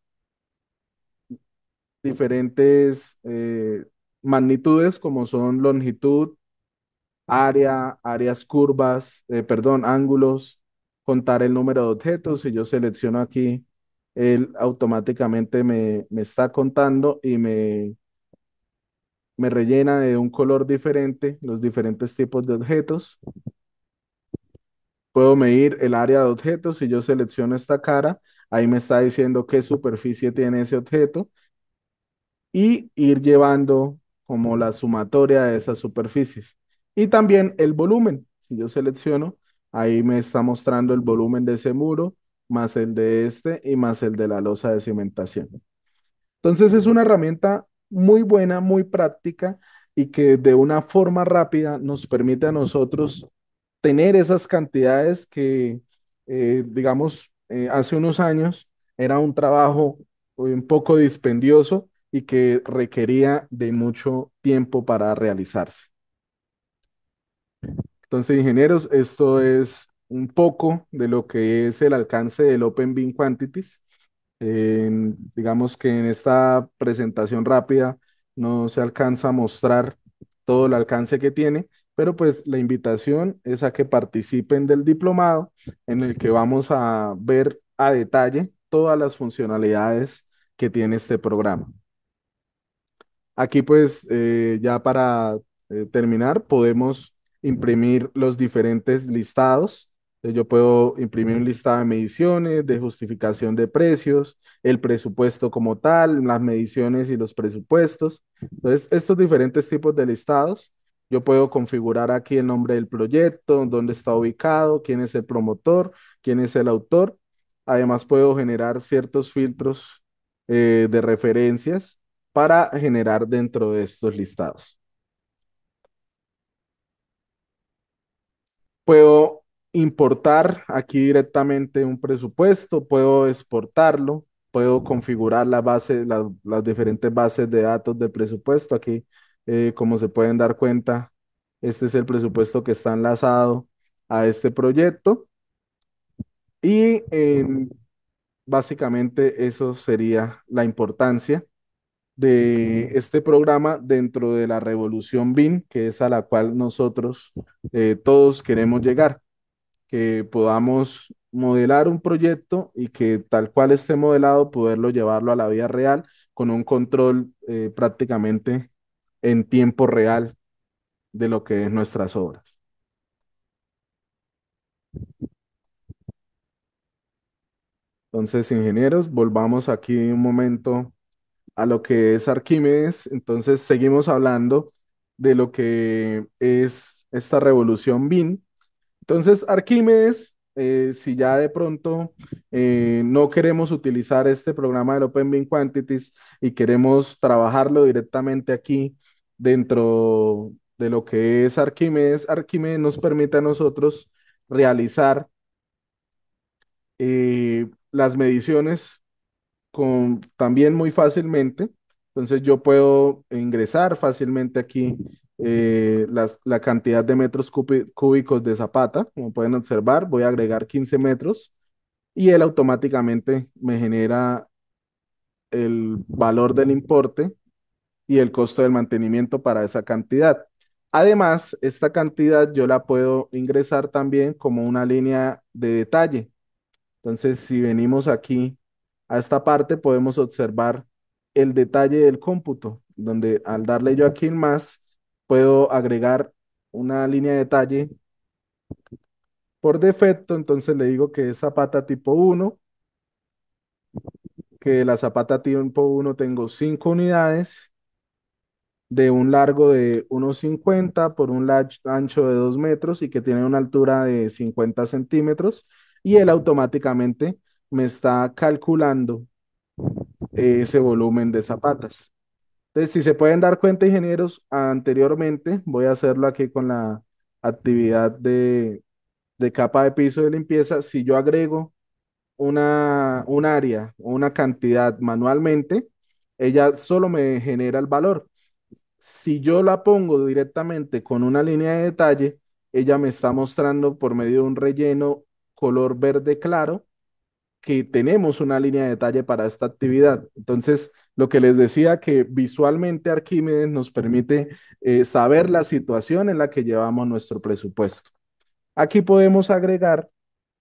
[SPEAKER 1] diferentes eh, magnitudes como son longitud, área, áreas curvas, eh, perdón, ángulos, contar el número de objetos. Si yo selecciono aquí él automáticamente me, me está contando y me, me rellena de un color diferente los diferentes tipos de objetos. Puedo medir el área de objetos. Si yo selecciono esta cara, ahí me está diciendo qué superficie tiene ese objeto y ir llevando como la sumatoria de esas superficies. Y también el volumen. Si yo selecciono, ahí me está mostrando el volumen de ese muro, más el de este y más el de la losa de cimentación. Entonces es una herramienta muy buena, muy práctica y que de una forma rápida nos permite a nosotros tener esas cantidades que, eh, digamos, eh, hace unos años era un trabajo eh, un poco dispendioso y que requería de mucho tiempo para realizarse. Entonces, ingenieros, esto es un poco de lo que es el alcance del Open Quantities. digamos que en esta presentación rápida no se alcanza a mostrar todo el alcance que tiene, pero pues la invitación es a que participen del diplomado en el que vamos a ver a detalle todas las funcionalidades que tiene este programa. Aquí pues eh, ya para eh, terminar podemos imprimir los diferentes listados yo puedo imprimir un listado de mediciones, de justificación de precios, el presupuesto como tal, las mediciones y los presupuestos. Entonces, estos diferentes tipos de listados, yo puedo configurar aquí el nombre del proyecto, dónde está ubicado, quién es el promotor, quién es el autor. Además, puedo generar ciertos filtros eh, de referencias para generar dentro de estos listados. Puedo importar aquí directamente un presupuesto, puedo exportarlo, puedo configurar la base, las diferentes bases de datos del presupuesto. Aquí, eh, como se pueden dar cuenta, este es el presupuesto que está enlazado a este proyecto. Y básicamente eso sería la importancia de este programa dentro de la revolución BIM, que es a la cual nosotros eh, todos queremos llegar que podamos modelar un proyecto y que tal cual esté modelado, poderlo llevarlo a la vida real con un control eh, prácticamente en tiempo real de lo que es nuestras obras. Entonces, ingenieros, volvamos aquí un momento a lo que es Arquímedes. Entonces, seguimos hablando de lo que es esta revolución BIM entonces, Arquímedes, eh, si ya de pronto eh, no queremos utilizar este programa del Open Quantities y queremos trabajarlo directamente aquí dentro de lo que es Arquímedes, Arquímedes nos permite a nosotros realizar eh, las mediciones también muy fácilmente. Entonces yo puedo ingresar fácilmente aquí eh, las, la cantidad de metros cúbicos de zapata, como pueden observar, voy a agregar 15 metros y él automáticamente me genera el valor del importe y el costo del mantenimiento para esa cantidad. Además, esta cantidad yo la puedo ingresar también como una línea de detalle. Entonces, si venimos aquí a esta parte, podemos observar el detalle del cómputo, donde al darle yo aquí en más, puedo agregar una línea de detalle por defecto, entonces le digo que es zapata tipo 1, que la zapata tipo 1 tengo 5 unidades de un largo de 1,50 por un ancho de 2 metros y que tiene una altura de 50 centímetros y él automáticamente me está calculando ese volumen de zapatas. Entonces, si se pueden dar cuenta, ingenieros, anteriormente, voy a hacerlo aquí con la actividad de, capa de piso de limpieza. Si yo agrego una, un área, o una cantidad manualmente, ella solo me genera el valor. Si yo la pongo directamente con una línea de detalle, ella me está mostrando por medio de un relleno color verde claro que tenemos una línea de detalle para esta actividad. Entonces, lo que les decía que visualmente Arquímedes nos permite eh, saber la situación en la que llevamos nuestro presupuesto. Aquí podemos agregar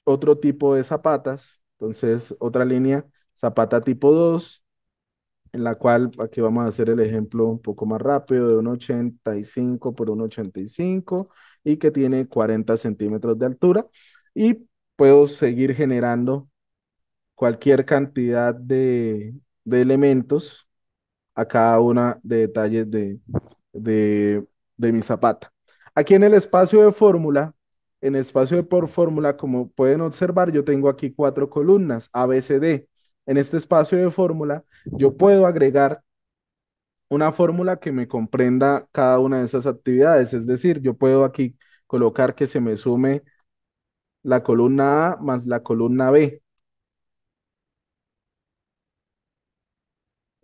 [SPEAKER 1] otro tipo de zapatas, entonces otra línea, zapata tipo 2, en la cual aquí vamos a hacer el ejemplo un poco más rápido de 1,85 por 1,85 y que tiene 40 centímetros de altura y puedo seguir generando cualquier cantidad de de elementos a cada una de detalles de, de, mi zapata. Aquí en el espacio de fórmula, en espacio de por fórmula, como pueden observar, yo tengo aquí cuatro columnas, ABCD. D. En este espacio de fórmula, yo puedo agregar una fórmula que me comprenda cada una de esas actividades. Es decir, yo puedo aquí colocar que se me sume la columna A más la columna B.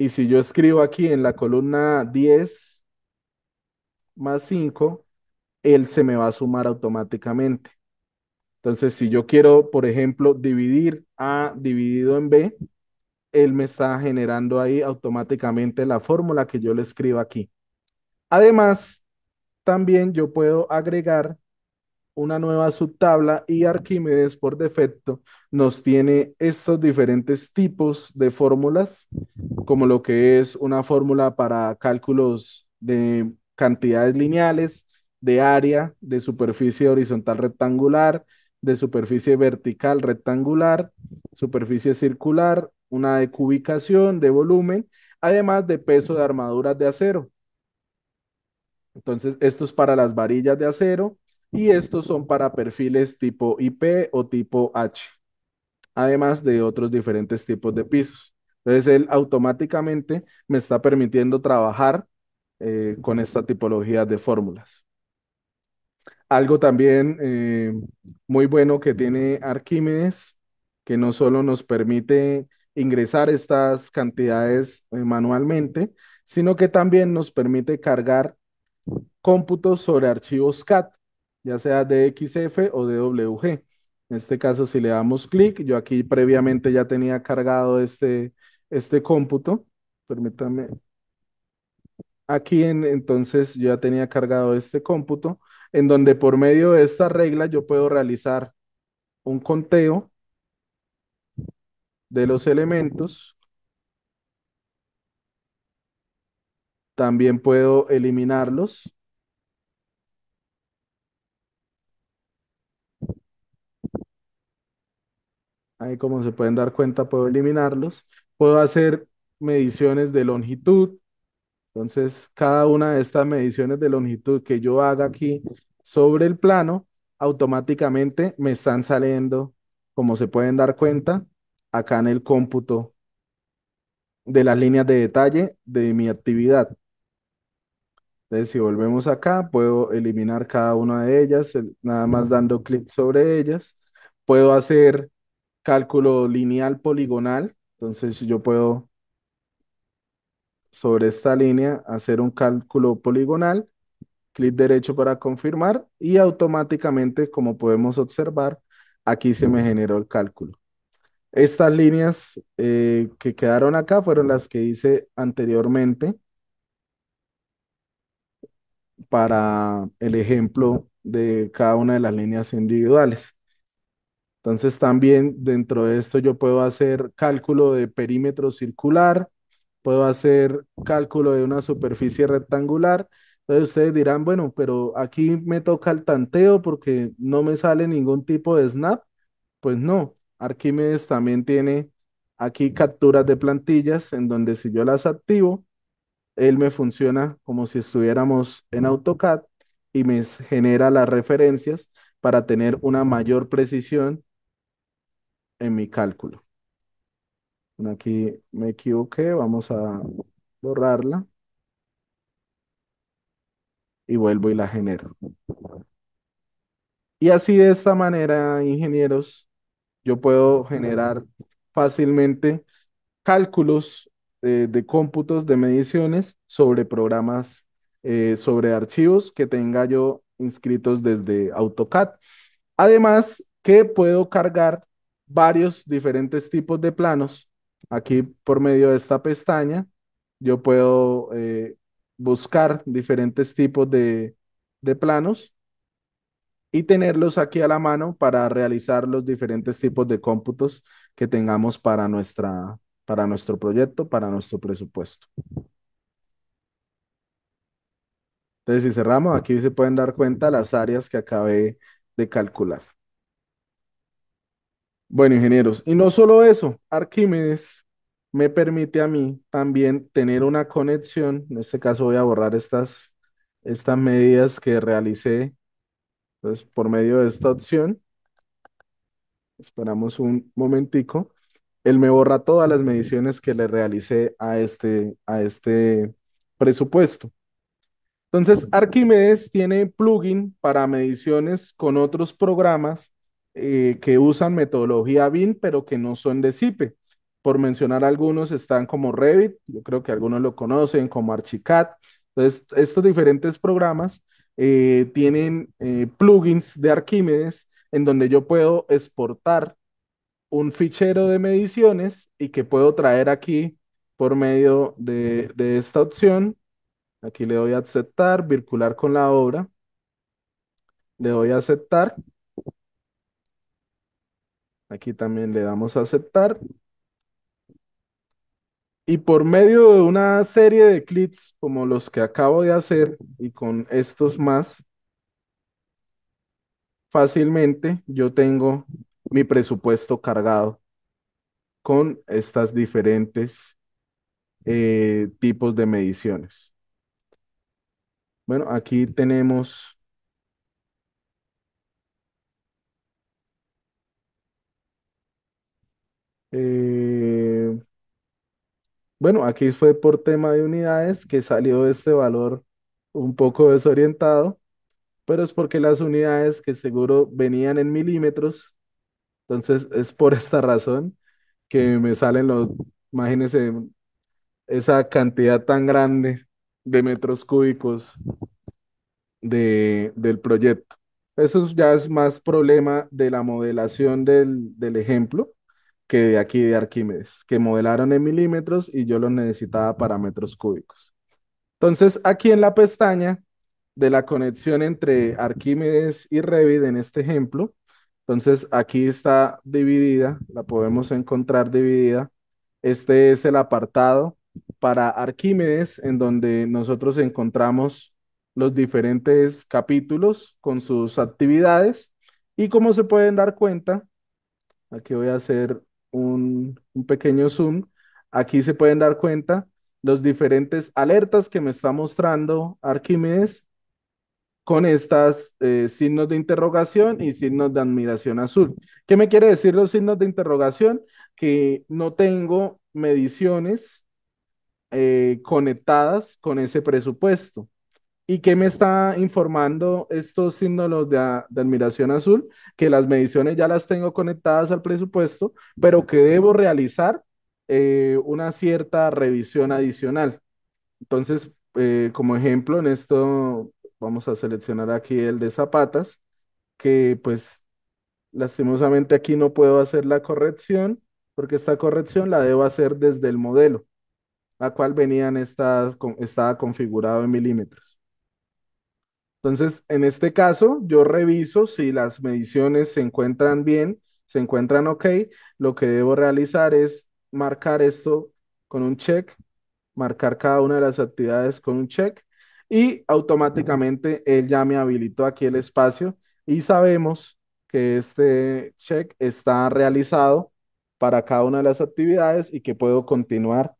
[SPEAKER 1] Y si yo escribo aquí en la columna 10 más 5, él se me va a sumar automáticamente. Entonces, si yo quiero, por ejemplo, dividir A dividido en B, él me está generando ahí automáticamente la fórmula que yo le escribo aquí. Además, también yo puedo agregar una nueva subtabla y Arquímedes por defecto nos tiene estos diferentes tipos de fórmulas, como lo que es una fórmula para cálculos de cantidades lineales, de área, de superficie horizontal rectangular, de superficie vertical rectangular, superficie circular, una de cubicación, de volumen, además de peso de armaduras de acero. Entonces, esto es para las varillas de acero, y estos son para perfiles tipo IP o tipo H, además de otros diferentes tipos de pisos. Entonces, él automáticamente me está permitiendo trabajar eh, con esta tipología de fórmulas. Algo también eh, muy bueno que tiene Arquímedes, que no solo nos permite ingresar estas cantidades eh, manualmente, sino que también nos permite cargar cómputos sobre archivos CAT ya sea de xf o de wg En este caso, si le damos clic, yo aquí previamente ya tenía cargado este, este cómputo. Permítame. Aquí entonces yo ya tenía cargado este cómputo, en donde por medio de esta regla yo puedo realizar un conteo de los elementos. También puedo eliminarlos. Ahí como se pueden dar cuenta, puedo eliminarlos. Puedo hacer mediciones de longitud. Entonces, cada una de estas mediciones de longitud que yo haga aquí sobre el plano, automáticamente me están saliendo, como se pueden dar cuenta, acá en el cómputo de las líneas de detalle de mi actividad. Entonces, si volvemos acá, puedo eliminar cada una de ellas, nada más dando clic sobre ellas. Puedo hacer cálculo lineal poligonal. Entonces yo puedo sobre esta línea hacer un cálculo poligonal, clic derecho para confirmar y automáticamente, como podemos observar, aquí se me generó el cálculo. Estas líneas eh, que quedaron acá fueron las que hice anteriormente para el ejemplo de cada una de las líneas individuales. Entonces también dentro de esto yo puedo hacer cálculo de perímetro circular, puedo hacer cálculo de una superficie rectangular. Entonces ustedes dirán, bueno, pero aquí me toca el tanteo porque no me sale ningún tipo de snap. Pues no, Arquímedes también tiene aquí capturas de plantillas en donde si yo las activo, él me funciona como si estuviéramos en AutoCAD y me genera las referencias para tener una mayor precisión en mi cálculo. Aquí me equivoqué, vamos a borrarla. Y vuelvo y la genero. Y así de esta manera, ingenieros, yo puedo generar fácilmente cálculos eh, de cómputos, de mediciones sobre programas, eh, sobre archivos que tenga yo inscritos desde AutoCAD. Además, que puedo cargar varios diferentes tipos de planos. Aquí por medio de esta pestaña yo puedo eh, buscar diferentes tipos de, de planos y tenerlos aquí a la mano para realizar los diferentes tipos de cómputos que tengamos para, nuestra, para nuestro proyecto, para nuestro presupuesto. Entonces, si cerramos, aquí se pueden dar cuenta las áreas que acabé de calcular. Bueno, ingenieros, y no solo eso, Arquímedes me permite a mí también tener una conexión, en este caso voy a borrar estas, estas medidas que realicé pues, por medio de esta opción, esperamos un momentico, él me borra todas las mediciones que le realicé a este, a este presupuesto. Entonces, Arquímedes tiene plugin para mediciones con otros programas eh, que usan metodología BIM, pero que no son de CIPE. Por mencionar algunos están como Revit, yo creo que algunos lo conocen, como Archicad. Entonces, estos diferentes programas eh, tienen eh, plugins de Arquímedes en donde yo puedo exportar un fichero de mediciones y que puedo traer aquí por medio de, esta opción. Aquí le doy a aceptar, vincular con la obra. Le doy a aceptar Aquí también le damos a aceptar. Y por medio de una serie de clics como los que acabo de hacer y con estos más, fácilmente yo tengo mi presupuesto cargado con estas diferentes eh, tipos de mediciones. Bueno, aquí tenemos Eh, bueno, aquí fue por tema de unidades que salió este valor un poco desorientado, pero es porque las unidades que seguro venían en milímetros, entonces es por esta razón que me salen los, imagínense esa cantidad tan grande de metros cúbicos de, del proyecto. Eso ya es más problema de la modelación del, del ejemplo, que de aquí de Arquímedes, que modelaron en milímetros y yo lo necesitaba para metros cúbicos. Entonces, aquí en la pestaña de la conexión entre Arquímedes y Revit en este ejemplo, entonces aquí está dividida, la podemos encontrar dividida. Este es el apartado para Arquímedes, en donde nosotros encontramos los diferentes capítulos con sus actividades. Y como se pueden dar cuenta, aquí voy a hacer un, pequeño zoom, aquí se pueden dar cuenta los diferentes alertas que me está mostrando Arquímedes con estas eh, signos de interrogación y signos de admiración azul. ¿Qué me quiere decir los signos de interrogación? Que no tengo mediciones eh, conectadas con ese presupuesto. ¿Y qué me está informando estos símbolos de, admiración azul? Que las mediciones ya las tengo conectadas al presupuesto, pero que debo realizar eh, una cierta revisión adicional. Entonces, eh, como ejemplo, en esto vamos a seleccionar aquí el de zapatas, que pues lastimosamente aquí no puedo hacer la corrección, porque esta corrección la debo hacer desde el modelo, la cual venían estas, estaba configurado en milímetros. Entonces, en este caso, yo reviso si las mediciones se encuentran bien, se encuentran ok. Lo que debo realizar es marcar esto con un check, marcar cada una de las actividades con un check y automáticamente él ya me habilitó aquí el espacio y sabemos que este check está realizado para cada una de las actividades y que puedo continuar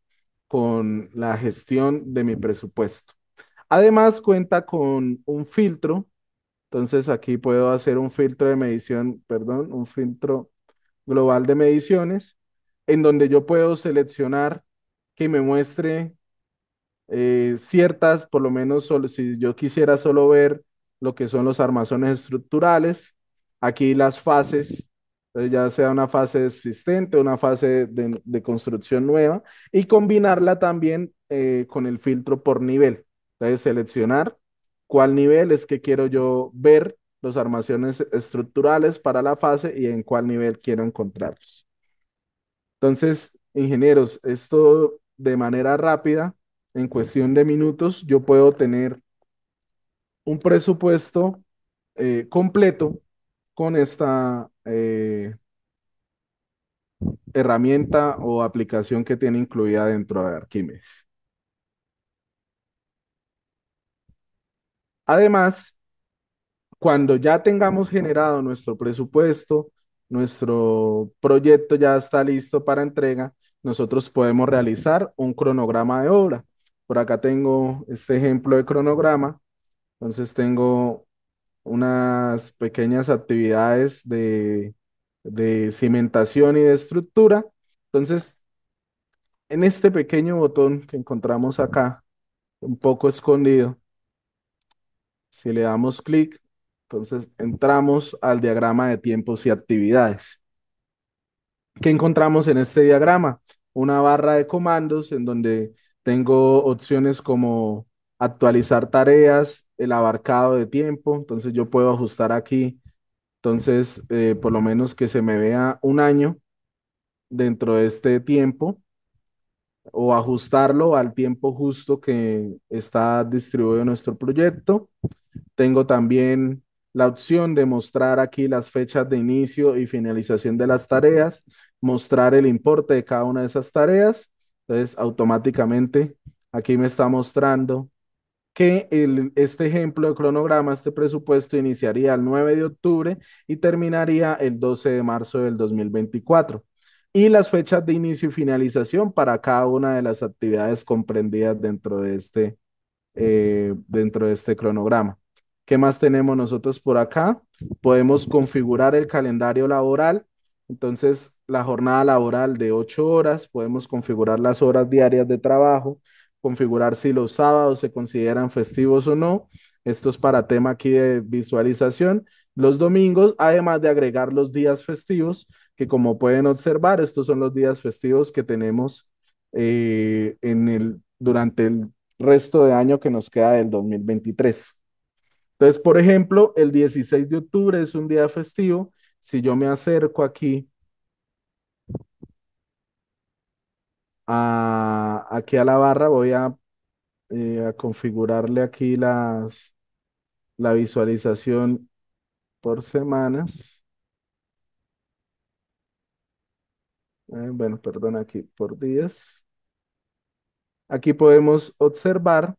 [SPEAKER 1] con la gestión de mi presupuesto. Además cuenta con un filtro, entonces aquí puedo hacer un filtro de medición, perdón, un filtro global de mediciones, en donde yo puedo seleccionar que me muestre eh, ciertas, por lo menos si yo quisiera solo ver lo que son los armazones estructurales, aquí las fases, eh, ya sea una fase existente, una fase de, construcción nueva, y combinarla también eh, con el filtro por nivel. Entonces, seleccionar cuál nivel es que quiero yo ver los armaciones estructurales para la fase y en cuál nivel quiero encontrarlos. Entonces, ingenieros, esto de manera rápida, en cuestión de minutos, yo puedo tener un presupuesto eh, completo con esta eh, herramienta o aplicación que tiene incluida dentro de Arquímedes. Además, cuando ya tengamos generado nuestro presupuesto, nuestro proyecto ya está listo para entrega, nosotros podemos realizar un cronograma de obra. Por acá tengo este ejemplo de cronograma. Entonces tengo unas pequeñas actividades de, de cimentación y de estructura. Entonces, en este pequeño botón que encontramos acá, un poco escondido, si le damos clic, entonces entramos al diagrama de tiempos y actividades. ¿Qué encontramos en este diagrama? Una barra de comandos en donde tengo opciones como actualizar tareas, el abarcado de tiempo, entonces yo puedo ajustar aquí, entonces eh, por lo menos que se me vea un año dentro de este tiempo o ajustarlo al tiempo justo que está distribuido nuestro proyecto. Tengo también la opción de mostrar aquí las fechas de inicio y finalización de las tareas, mostrar el importe de cada una de esas tareas. Entonces, automáticamente aquí me está mostrando que este ejemplo de cronograma, este presupuesto iniciaría el 9 de octubre y terminaría el 12 de marzo del 2024. Y las fechas de inicio y finalización para cada una de las actividades comprendidas dentro de este, eh, dentro de este cronograma. ¿Qué más tenemos nosotros por acá? Podemos configurar el calendario laboral. Entonces, la jornada laboral de ocho horas, podemos configurar las horas diarias de trabajo, configurar si los sábados se consideran festivos o no. Esto es para tema aquí de visualización. Los domingos, además de agregar los días festivos, que como pueden observar, estos son los días festivos que tenemos eh, en el, durante el resto de año que nos queda del 2023. Entonces, por ejemplo, el 16 de octubre es un día festivo. Si yo me acerco aquí a, aquí a la barra, voy a, eh, configurarle aquí las, la visualización por semanas. Eh, bueno, perdón, aquí por días. Aquí podemos observar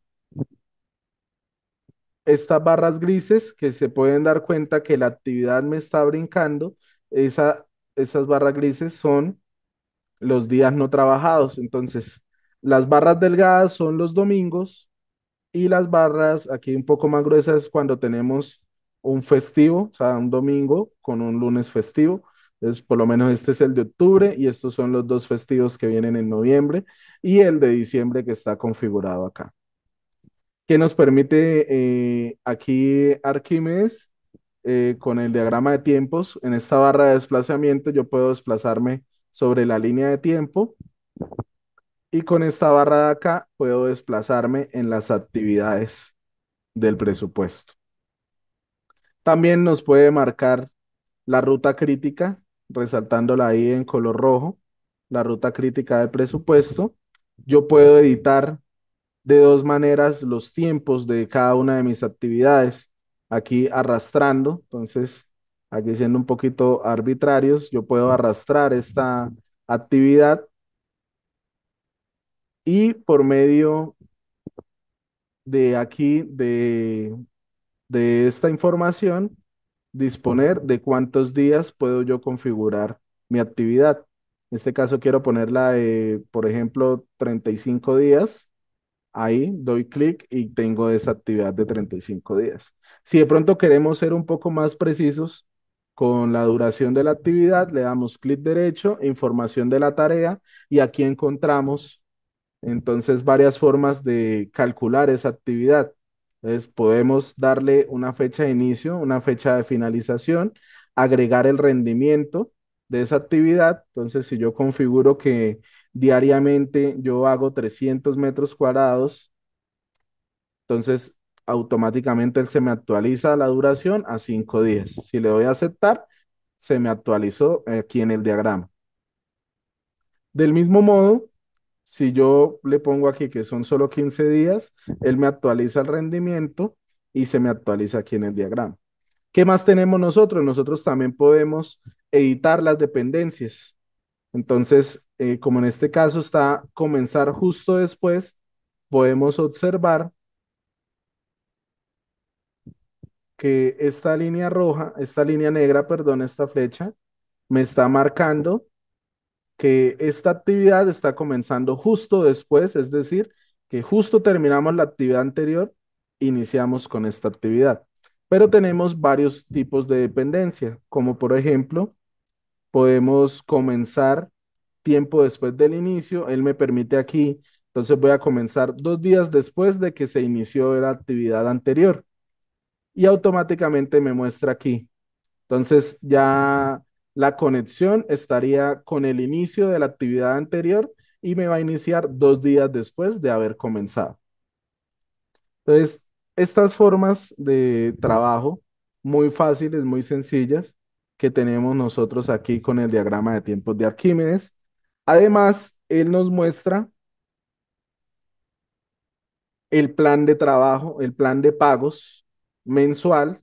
[SPEAKER 1] estas barras grises que se pueden dar cuenta que la actividad me está brincando, esa, esas barras grises son los días no trabajados. Entonces, las barras delgadas son los domingos y las barras aquí un poco más gruesas es cuando tenemos un festivo, o sea, un domingo con un lunes festivo. Entonces, por lo menos este es el de octubre y estos son los dos festivos que vienen en noviembre y el de diciembre que está configurado acá que nos permite eh, aquí Arquímedes, eh, con el diagrama de tiempos, en esta barra de desplazamiento yo puedo desplazarme sobre la línea de tiempo y con esta barra de acá puedo desplazarme en las actividades del presupuesto. También nos puede marcar la ruta crítica, resaltándola ahí en color rojo, la ruta crítica del presupuesto. Yo puedo editar de dos maneras los tiempos de cada una de mis actividades. Aquí arrastrando, entonces aquí siendo un poquito arbitrarios, yo puedo arrastrar esta actividad y por medio de aquí, de, de esta información, disponer de cuántos días puedo yo configurar mi actividad. En este caso quiero ponerla, por ejemplo, 35 días Ahí doy clic y tengo esa actividad de 35 días. Si de pronto queremos ser un poco más precisos con la duración de la actividad, le damos clic derecho, información de la tarea y aquí encontramos entonces varias formas de calcular esa actividad. Entonces podemos darle una fecha de inicio, una fecha de finalización, agregar el rendimiento de esa actividad. Entonces si yo configuro que Diariamente yo hago 300 metros cuadrados, entonces automáticamente él se me actualiza la duración a 5 días. Si le doy a aceptar, se me actualizó aquí en el diagrama. Del mismo modo, si yo le pongo aquí que son solo 15 días, él me actualiza el rendimiento y se me actualiza aquí en el diagrama. ¿Qué más tenemos nosotros? Nosotros también podemos editar las dependencias. Entonces, eh, como en este caso está comenzar justo después, podemos observar que esta línea roja, esta línea negra, perdón, esta flecha, me está marcando que esta actividad está comenzando justo después, es decir, que justo terminamos la actividad anterior, iniciamos con esta actividad. Pero tenemos varios tipos de dependencia, como por ejemplo, podemos comenzar tiempo después del inicio. Él me permite aquí, entonces voy a comenzar dos días después de que se inició la actividad anterior. Y automáticamente me muestra aquí. Entonces ya la conexión estaría con el inicio de la actividad anterior y me va a iniciar dos días después de haber comenzado. Entonces, estas formas de trabajo muy fáciles, muy sencillas, que tenemos nosotros aquí con el diagrama de tiempos de Arquímedes. Además, él nos muestra el plan de trabajo, el plan de pagos mensual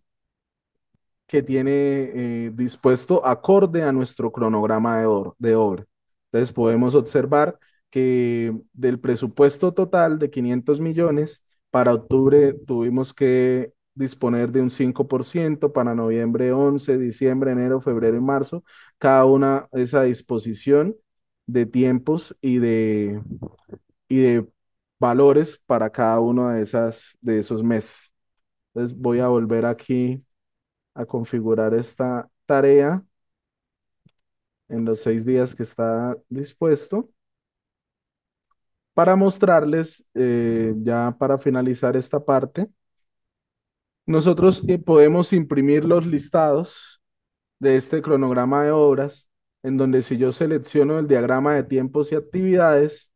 [SPEAKER 1] que tiene eh, dispuesto acorde a nuestro cronograma de, de obra. Entonces podemos observar que del presupuesto total de 500 millones, para octubre tuvimos que disponer de un 5% para noviembre 11, diciembre, enero, febrero y marzo, cada una esa disposición de tiempos y de, y de valores para cada uno de, esas, de esos meses. Entonces voy a volver aquí a configurar esta tarea en los seis días que está dispuesto para mostrarles eh, ya para finalizar esta parte nosotros eh, podemos imprimir los listados de este cronograma de obras, en donde si yo selecciono el diagrama de tiempos y actividades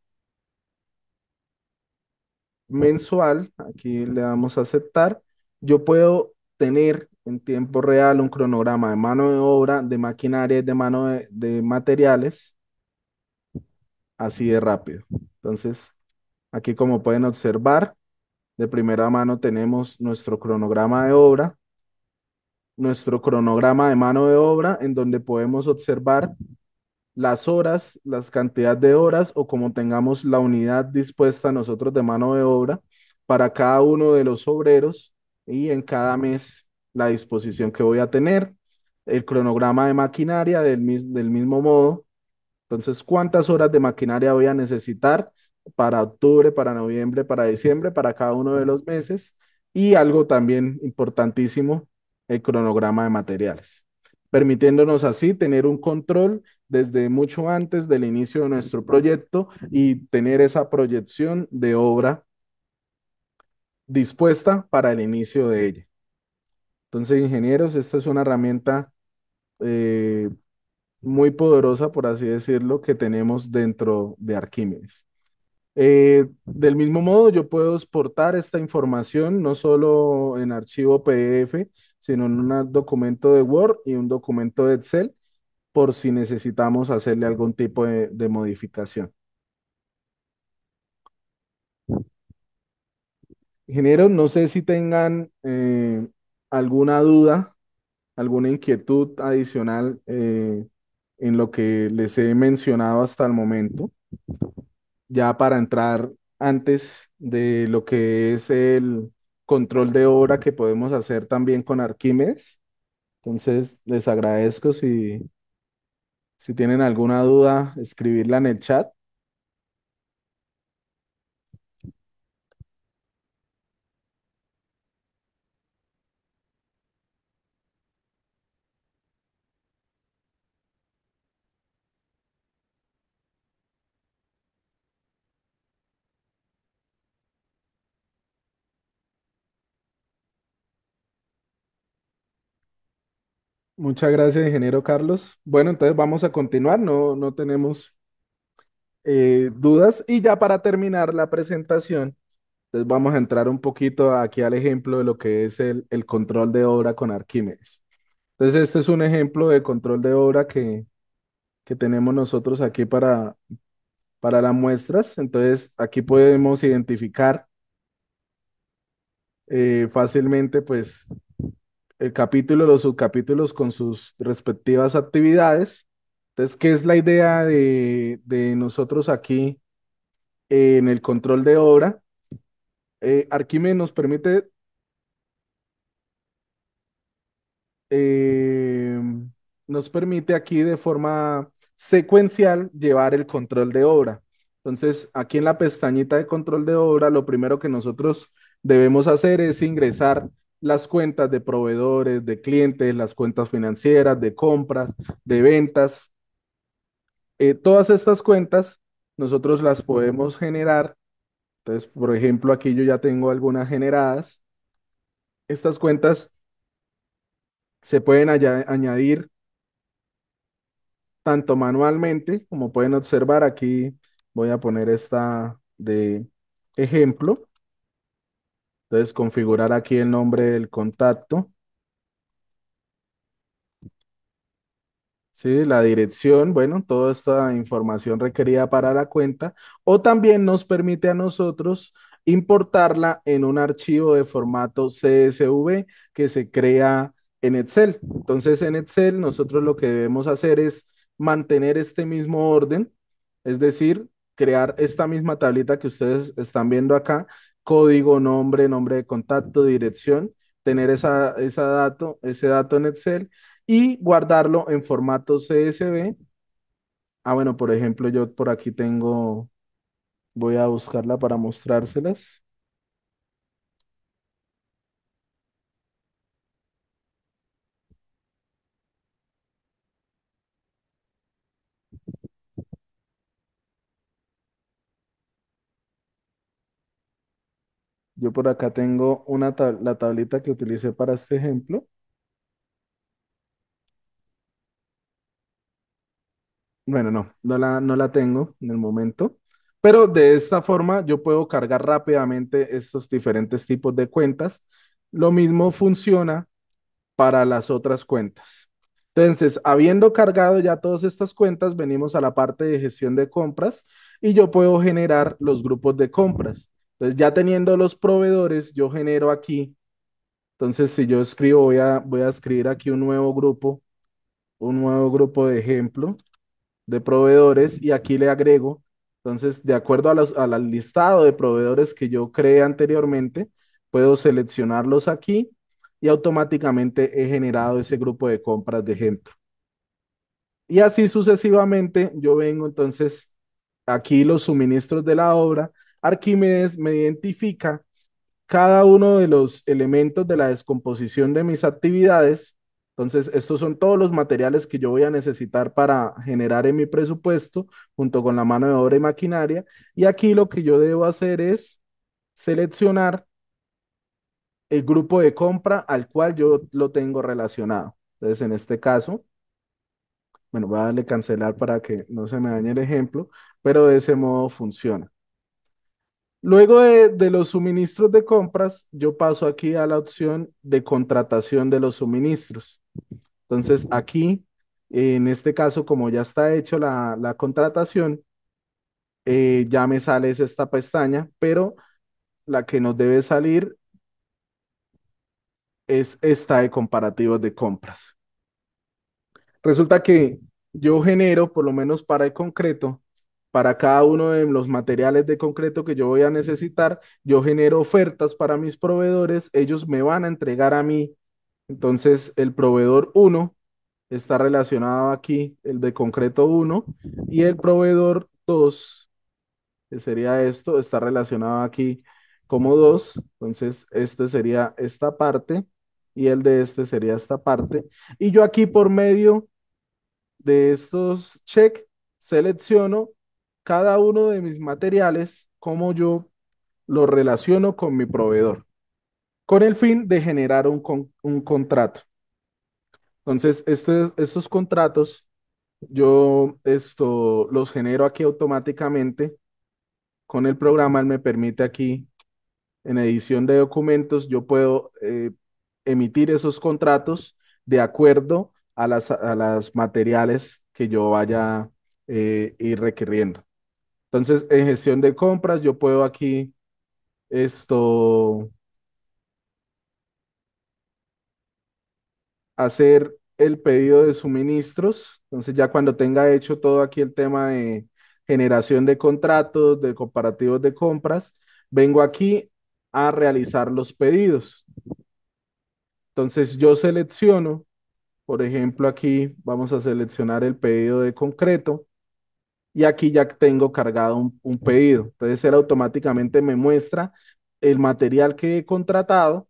[SPEAKER 1] mensual, aquí le damos a aceptar, yo puedo tener en tiempo real un cronograma de mano de obra, de maquinaria de mano de, de materiales, así de rápido. Entonces, aquí como pueden observar, de primera mano tenemos nuestro cronograma de obra, nuestro cronograma de mano de obra, en donde podemos observar las horas, las cantidades de horas o como tengamos la unidad dispuesta nosotros de mano de obra para cada uno de los obreros y en cada mes la disposición que voy a tener, el cronograma de maquinaria del, del mismo modo. Entonces, ¿cuántas horas de maquinaria voy a necesitar? para octubre, para noviembre, para diciembre, para cada uno de los meses. Y algo también importantísimo, el cronograma de materiales, permitiéndonos así tener un control desde mucho antes del inicio de nuestro proyecto y tener esa proyección de obra dispuesta para el inicio de ella. Entonces, ingenieros, esta es una herramienta eh, muy poderosa, por así decirlo, que tenemos dentro de Arquímedes. Eh, del mismo modo, yo puedo exportar esta información no solo en archivo PDF, sino en un documento de Word y un documento de Excel, por si necesitamos hacerle algún tipo de, modificación. Ingeniero, no sé si tengan eh, alguna duda, alguna inquietud adicional eh, en lo que les he mencionado hasta el momento ya para entrar antes de lo que es el control de obra que podemos hacer también con Arquímedes. Entonces, les agradezco si, si tienen alguna duda, escribirla en el chat Muchas gracias, ingeniero Carlos. Bueno, entonces vamos a continuar, no, no tenemos eh, dudas. Y ya para terminar la presentación, entonces vamos a entrar un poquito aquí al ejemplo de lo que es el, el control de obra con Arquímedes. Entonces, este es un ejemplo de control de obra que, que tenemos nosotros aquí para, para las muestras. Entonces, aquí podemos identificar eh, fácilmente, pues, el capítulo, los subcapítulos con sus respectivas actividades. Entonces, ¿qué es la idea de, nosotros aquí en el control de obra? Eh, nos permite eh, nos permite aquí de forma secuencial llevar el control de obra. Entonces, aquí en la pestañita de control de obra, lo primero que nosotros debemos hacer es ingresar las cuentas de proveedores, de clientes, las cuentas financieras, de compras, de ventas. Eh, todas estas cuentas nosotros las podemos generar. Entonces, por ejemplo, aquí yo ya tengo algunas generadas. Estas cuentas se pueden añadir tanto manualmente, como pueden observar aquí, voy a poner esta de ejemplo. Entonces, configurar aquí el nombre del contacto. ¿sí? La dirección, bueno, toda esta información requerida para la cuenta. O también nos permite a nosotros importarla en un archivo de formato CSV que se crea en Excel. Entonces, en Excel nosotros lo que debemos hacer es mantener este mismo orden, es decir, crear esta misma tablita que ustedes están viendo acá código, nombre, nombre de contacto, dirección, tener esa, esa dato, ese dato en Excel y guardarlo en formato CSV. Ah, bueno, por ejemplo, yo por aquí tengo, voy a buscarla para mostrárselas. Yo por acá tengo una la tablita que utilicé para este ejemplo. Bueno, no, no la, no la tengo en el momento, pero de esta forma yo puedo cargar rápidamente estos diferentes tipos de cuentas. Lo mismo funciona para las otras cuentas. Entonces, habiendo cargado ya todas estas cuentas, venimos a la parte de gestión de compras y yo puedo generar los grupos de compras. Entonces, ya teniendo los proveedores, yo genero aquí. Entonces, si yo escribo, voy a, voy a escribir aquí un nuevo grupo, un nuevo grupo de ejemplo de proveedores y aquí le agrego. Entonces, de acuerdo al listado de proveedores que yo creé anteriormente, puedo seleccionarlos aquí y automáticamente he generado ese grupo de compras de ejemplo. Y así sucesivamente, yo vengo entonces aquí los suministros de la obra Arquímedes me identifica cada uno de los elementos de la descomposición de mis actividades. Entonces, estos son todos los materiales que yo voy a necesitar para generar en mi presupuesto, junto con la mano de obra y maquinaria. Y aquí lo que yo debo hacer es seleccionar el grupo de compra al cual yo lo tengo relacionado. Entonces, en este caso, bueno, voy a darle cancelar para que no se me dañe el ejemplo, pero de ese modo funciona. Luego de, los suministros de compras, yo paso aquí a la opción de contratación de los suministros. Entonces, aquí, en este caso, como ya está hecho la, contratación, eh, ya me sale esta pestaña, pero la que nos debe salir es esta de comparativos de compras. Resulta que yo genero, por lo menos para el concreto, para cada uno de los materiales de concreto que yo voy a necesitar, yo genero ofertas para mis proveedores, ellos me van a entregar a mí. Entonces, el proveedor 1 está relacionado aquí, el de concreto 1, y el proveedor 2, que sería esto, está relacionado aquí como 2, entonces este sería esta parte, y el de este sería esta parte. Y yo aquí por medio de estos check selecciono cada uno de mis materiales, cómo yo lo relaciono con mi proveedor, con el fin de generar un, un contrato. Entonces, este, estos contratos yo esto, los genero aquí automáticamente con el programa. Él me permite aquí, en edición de documentos, yo puedo eh, emitir esos contratos de acuerdo a las, materiales que yo vaya a eh, ir requiriendo. Entonces, en gestión de compras, yo puedo aquí esto hacer el pedido de suministros. Entonces, ya cuando tenga hecho todo aquí el tema de generación de contratos, de comparativos de compras, vengo aquí a realizar los pedidos. Entonces, yo selecciono, por ejemplo, aquí vamos a seleccionar el pedido de concreto y aquí ya tengo cargado un, pedido. Entonces él automáticamente me muestra el material que he contratado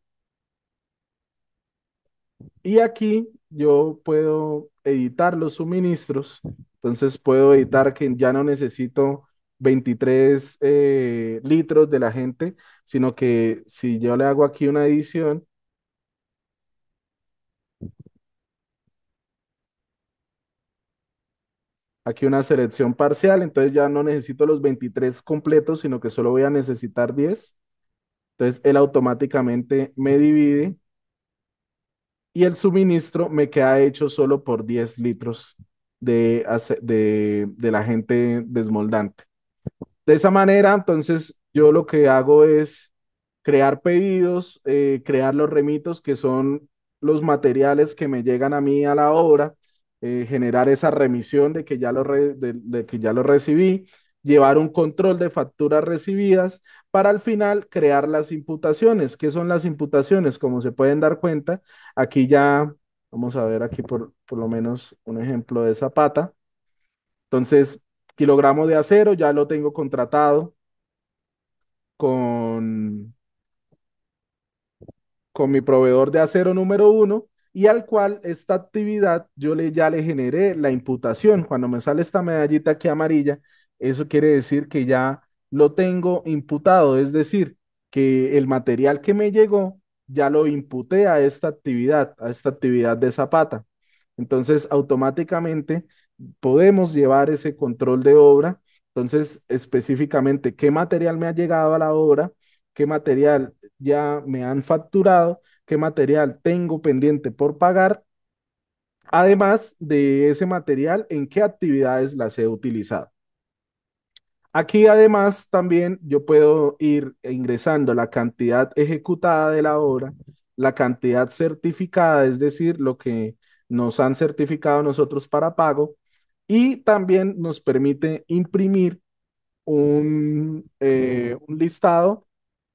[SPEAKER 1] y aquí yo puedo editar los suministros. Entonces puedo editar que ya no necesito 23 eh, litros de la gente, sino que si yo le hago aquí una edición, aquí una selección parcial, entonces ya no necesito los 23 completos, sino que solo voy a necesitar 10. Entonces él automáticamente me divide y el suministro me queda hecho solo por 10 litros de, de, de la gente desmoldante. De esa manera, entonces yo lo que hago es crear pedidos, eh, crear los remitos que son los materiales que me llegan a mí a la obra eh, generar esa remisión de que, ya lo que ya lo recibí, llevar un control de facturas recibidas para al final crear las imputaciones. ¿Qué son las imputaciones? Como se pueden dar cuenta, aquí ya vamos a ver aquí por, por lo menos un ejemplo de zapata. Entonces, kilogramo de acero ya lo tengo contratado con, con mi proveedor de acero número uno y al cual esta actividad yo le, ya le generé la imputación. Cuando me sale esta medallita aquí amarilla, eso quiere decir que ya lo tengo imputado, es decir, que el material que me llegó ya lo imputé a esta actividad, a esta actividad de Zapata. Entonces, automáticamente podemos llevar ese control de obra. Entonces, específicamente, qué material me ha llegado a la obra, qué material ya me han facturado qué material tengo pendiente por pagar, además de ese material, en qué actividades las he utilizado. Aquí además también yo puedo ir ingresando la cantidad ejecutada de la obra, la cantidad certificada, es decir, lo que nos han certificado nosotros para pago, y también nos permite imprimir un, eh, listado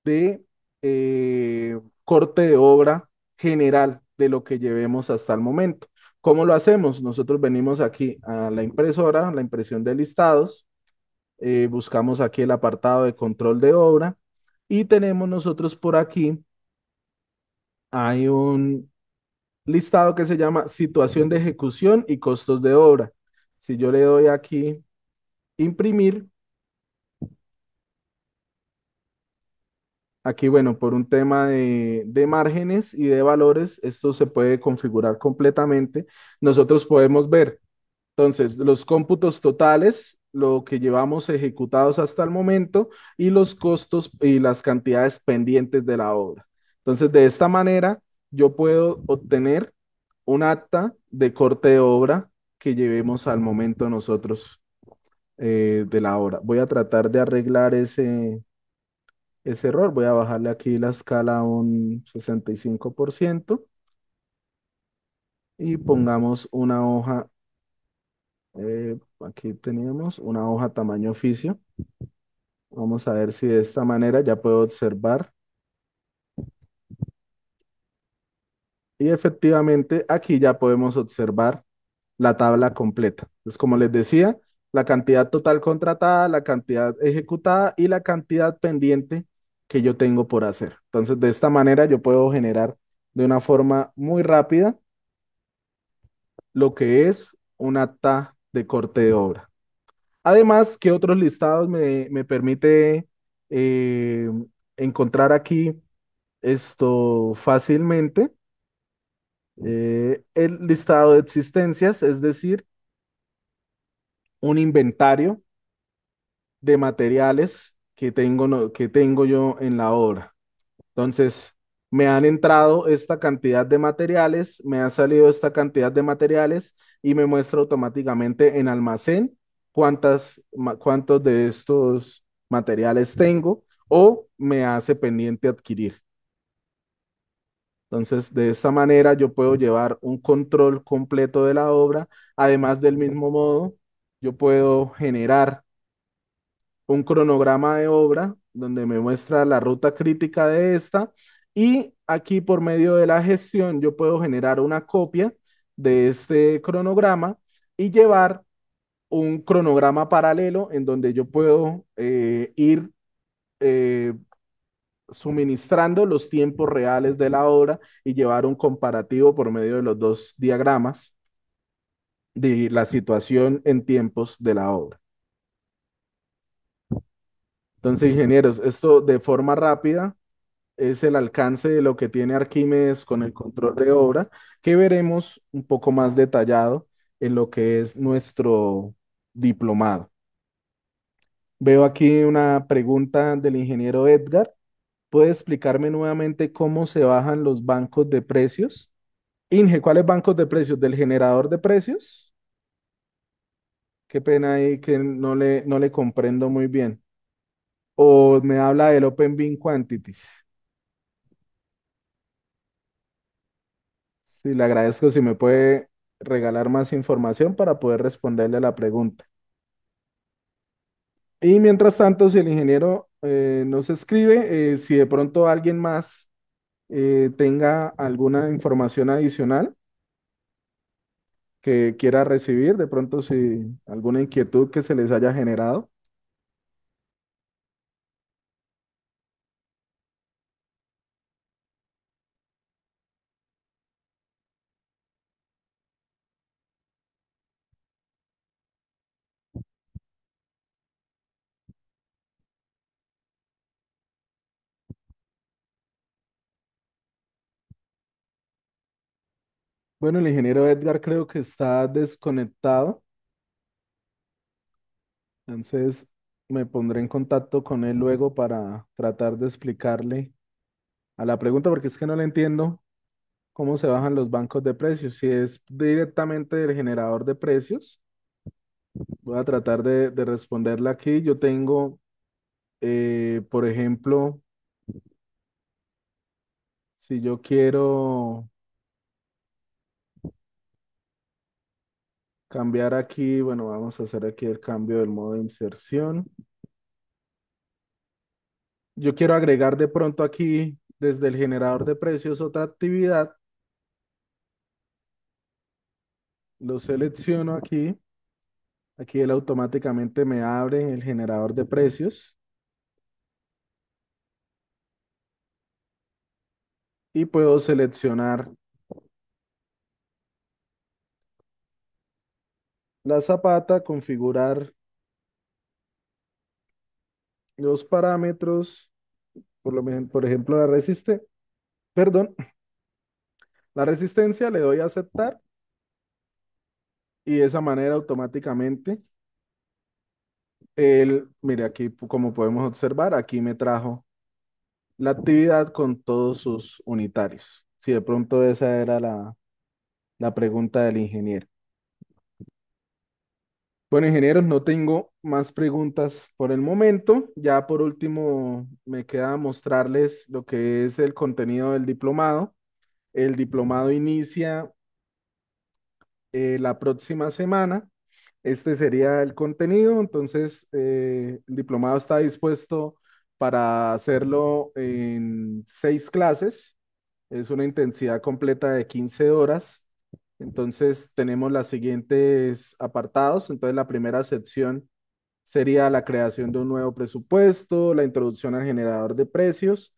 [SPEAKER 1] de eh, corte de obra general de lo que llevemos hasta el momento. ¿Cómo lo hacemos? Nosotros venimos aquí a la impresora, la impresión de listados, eh, buscamos aquí el apartado de control de obra y tenemos nosotros por aquí, hay un listado que se llama situación de ejecución y costos de obra. Si yo le doy aquí imprimir, Aquí, bueno, por un tema de, márgenes y de valores, esto se puede configurar completamente. Nosotros podemos ver, entonces, los cómputos totales, lo que llevamos ejecutados hasta el momento y los costos y las cantidades pendientes de la obra. Entonces, de esta manera, yo puedo obtener un acta de corte de obra que llevemos al momento nosotros eh, de la obra. Voy a tratar de arreglar ese ese error. Voy a bajarle aquí la escala a un 65% y pongamos una hoja, eh, aquí tenemos una hoja tamaño oficio. Vamos a ver si de esta manera ya puedo observar. Y efectivamente aquí ya podemos observar la tabla completa. Entonces, como les decía, la cantidad total contratada, la cantidad ejecutada y la cantidad pendiente que yo tengo por hacer. Entonces, de esta manera yo puedo generar de una forma muy rápida lo que es un acta de corte de obra. Además, ¿qué otros listados me, permite eh, encontrar aquí esto fácilmente? Eh, el listado de existencias, es decir, un inventario de materiales que tengo, que tengo yo en la obra. Entonces, me han entrado esta cantidad de materiales, me ha salido esta cantidad de materiales y me muestra automáticamente en almacén cuántas, cuántos de estos materiales tengo o me hace pendiente adquirir. Entonces, de esta manera yo puedo llevar un control completo de la obra. Además, del mismo modo, yo puedo generar un cronograma de obra donde me muestra la ruta crítica de esta y aquí por medio de la gestión yo puedo generar una copia de este cronograma y llevar un cronograma paralelo en donde yo puedo eh, ir eh, suministrando los tiempos reales de la obra y llevar un comparativo por medio de los dos diagramas de la situación en tiempos de la obra. Entonces, ingenieros, esto de forma rápida es el alcance de lo que tiene Arquímedes con el control de obra, que veremos un poco más detallado en lo que es nuestro diplomado. Veo aquí una pregunta del ingeniero Edgar. ¿Puede explicarme nuevamente cómo se bajan los bancos de precios? Inge, ¿cuáles bancos de precios? ¿Del generador de precios? Qué pena ahí que no le, no le comprendo muy bien o me habla del Open Bean Quantities. Sí, le agradezco si me puede regalar más información para poder responderle a la pregunta. Y mientras tanto, si el ingeniero no eh, nos escribe, eh, si de pronto alguien más eh, tenga alguna información adicional que quiera recibir, de pronto si alguna inquietud que se les haya generado. Bueno, el ingeniero Edgar creo que está desconectado, entonces me pondré en contacto con él luego para tratar de explicarle a la pregunta, porque es que no le entiendo cómo se bajan los bancos de precios. Si es directamente del generador de precios, voy a tratar de, responderle aquí. Yo tengo, eh, por ejemplo, si yo quiero... Cambiar aquí, bueno, vamos a hacer aquí el cambio del modo de inserción. Yo quiero agregar de pronto aquí, desde el generador de precios, otra actividad. Lo selecciono aquí. Aquí él automáticamente me abre el generador de precios. Y puedo seleccionar la zapata, configurar los parámetros, por, lo, por ejemplo, la resiste, perdón, [CLEARS THROAT] la resistencia, le doy a aceptar y de esa manera automáticamente el, mire aquí como podemos observar, aquí me trajo la actividad con todos sus unitarios. Si de pronto esa era la pregunta del ingeniero. Bueno, ingenieros, no tengo más preguntas por el momento. Ya por último, me queda mostrarles lo que es el contenido del diplomado. El diplomado inicia eh, la próxima semana. Este sería el contenido. Entonces, eh, el diplomado está dispuesto para hacerlo en seis clases. Es una intensidad completa de 15 horas. Entonces tenemos los siguientes apartados. Entonces la primera sección sería la creación de un nuevo presupuesto, la introducción al generador de precios,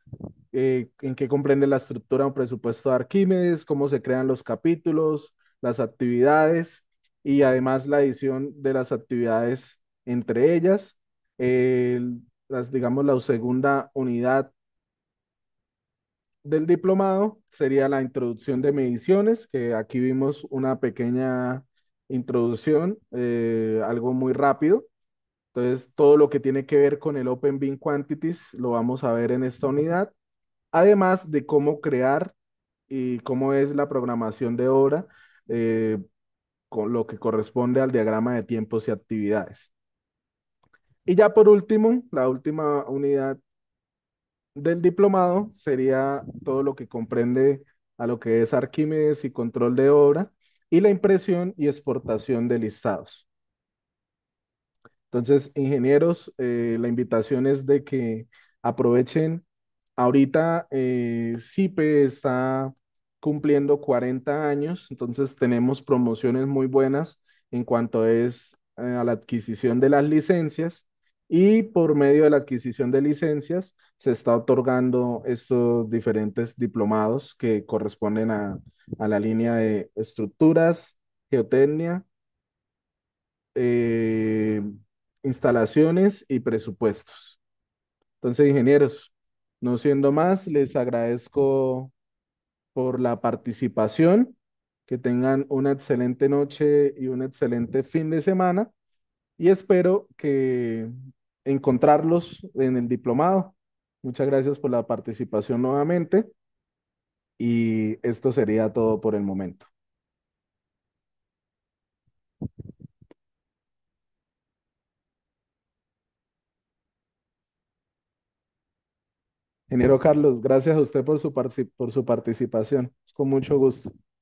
[SPEAKER 1] eh, en qué comprende la estructura de un presupuesto de Arquímedes, cómo se crean los capítulos, las actividades y además la edición de las actividades entre ellas. las, digamos, la segunda unidad del diplomado sería la introducción de mediciones, que aquí vimos una pequeña introducción, eh, algo muy rápido. Entonces, todo lo que tiene que ver con el Open Bean Quantities lo vamos a ver en esta unidad, además de cómo crear y cómo es la programación de obra, eh, con lo que corresponde al diagrama de tiempos y actividades. Y ya por último, la última unidad del diplomado sería todo lo que comprende a lo que es Arquímedes y control de obra y la impresión y exportación de listados. Entonces, ingenieros, eh, la invitación es de que aprovechen. Ahorita eh, CIPE está cumpliendo 40 años, entonces tenemos promociones muy buenas en cuanto es eh, a la adquisición de las licencias y por medio de la adquisición de licencias se está otorgando estos diferentes diplomados que corresponden a, la línea de estructuras, geotecnia, eh, instalaciones y presupuestos. Entonces, ingenieros, no siendo más, les agradezco por la participación, que tengan una excelente noche y un excelente fin de semana y espero que encontrarlos en el diplomado. Muchas gracias por la participación nuevamente y esto sería todo por el momento. Ingeniero Carlos, gracias a usted por su, por su participación. Con mucho gusto.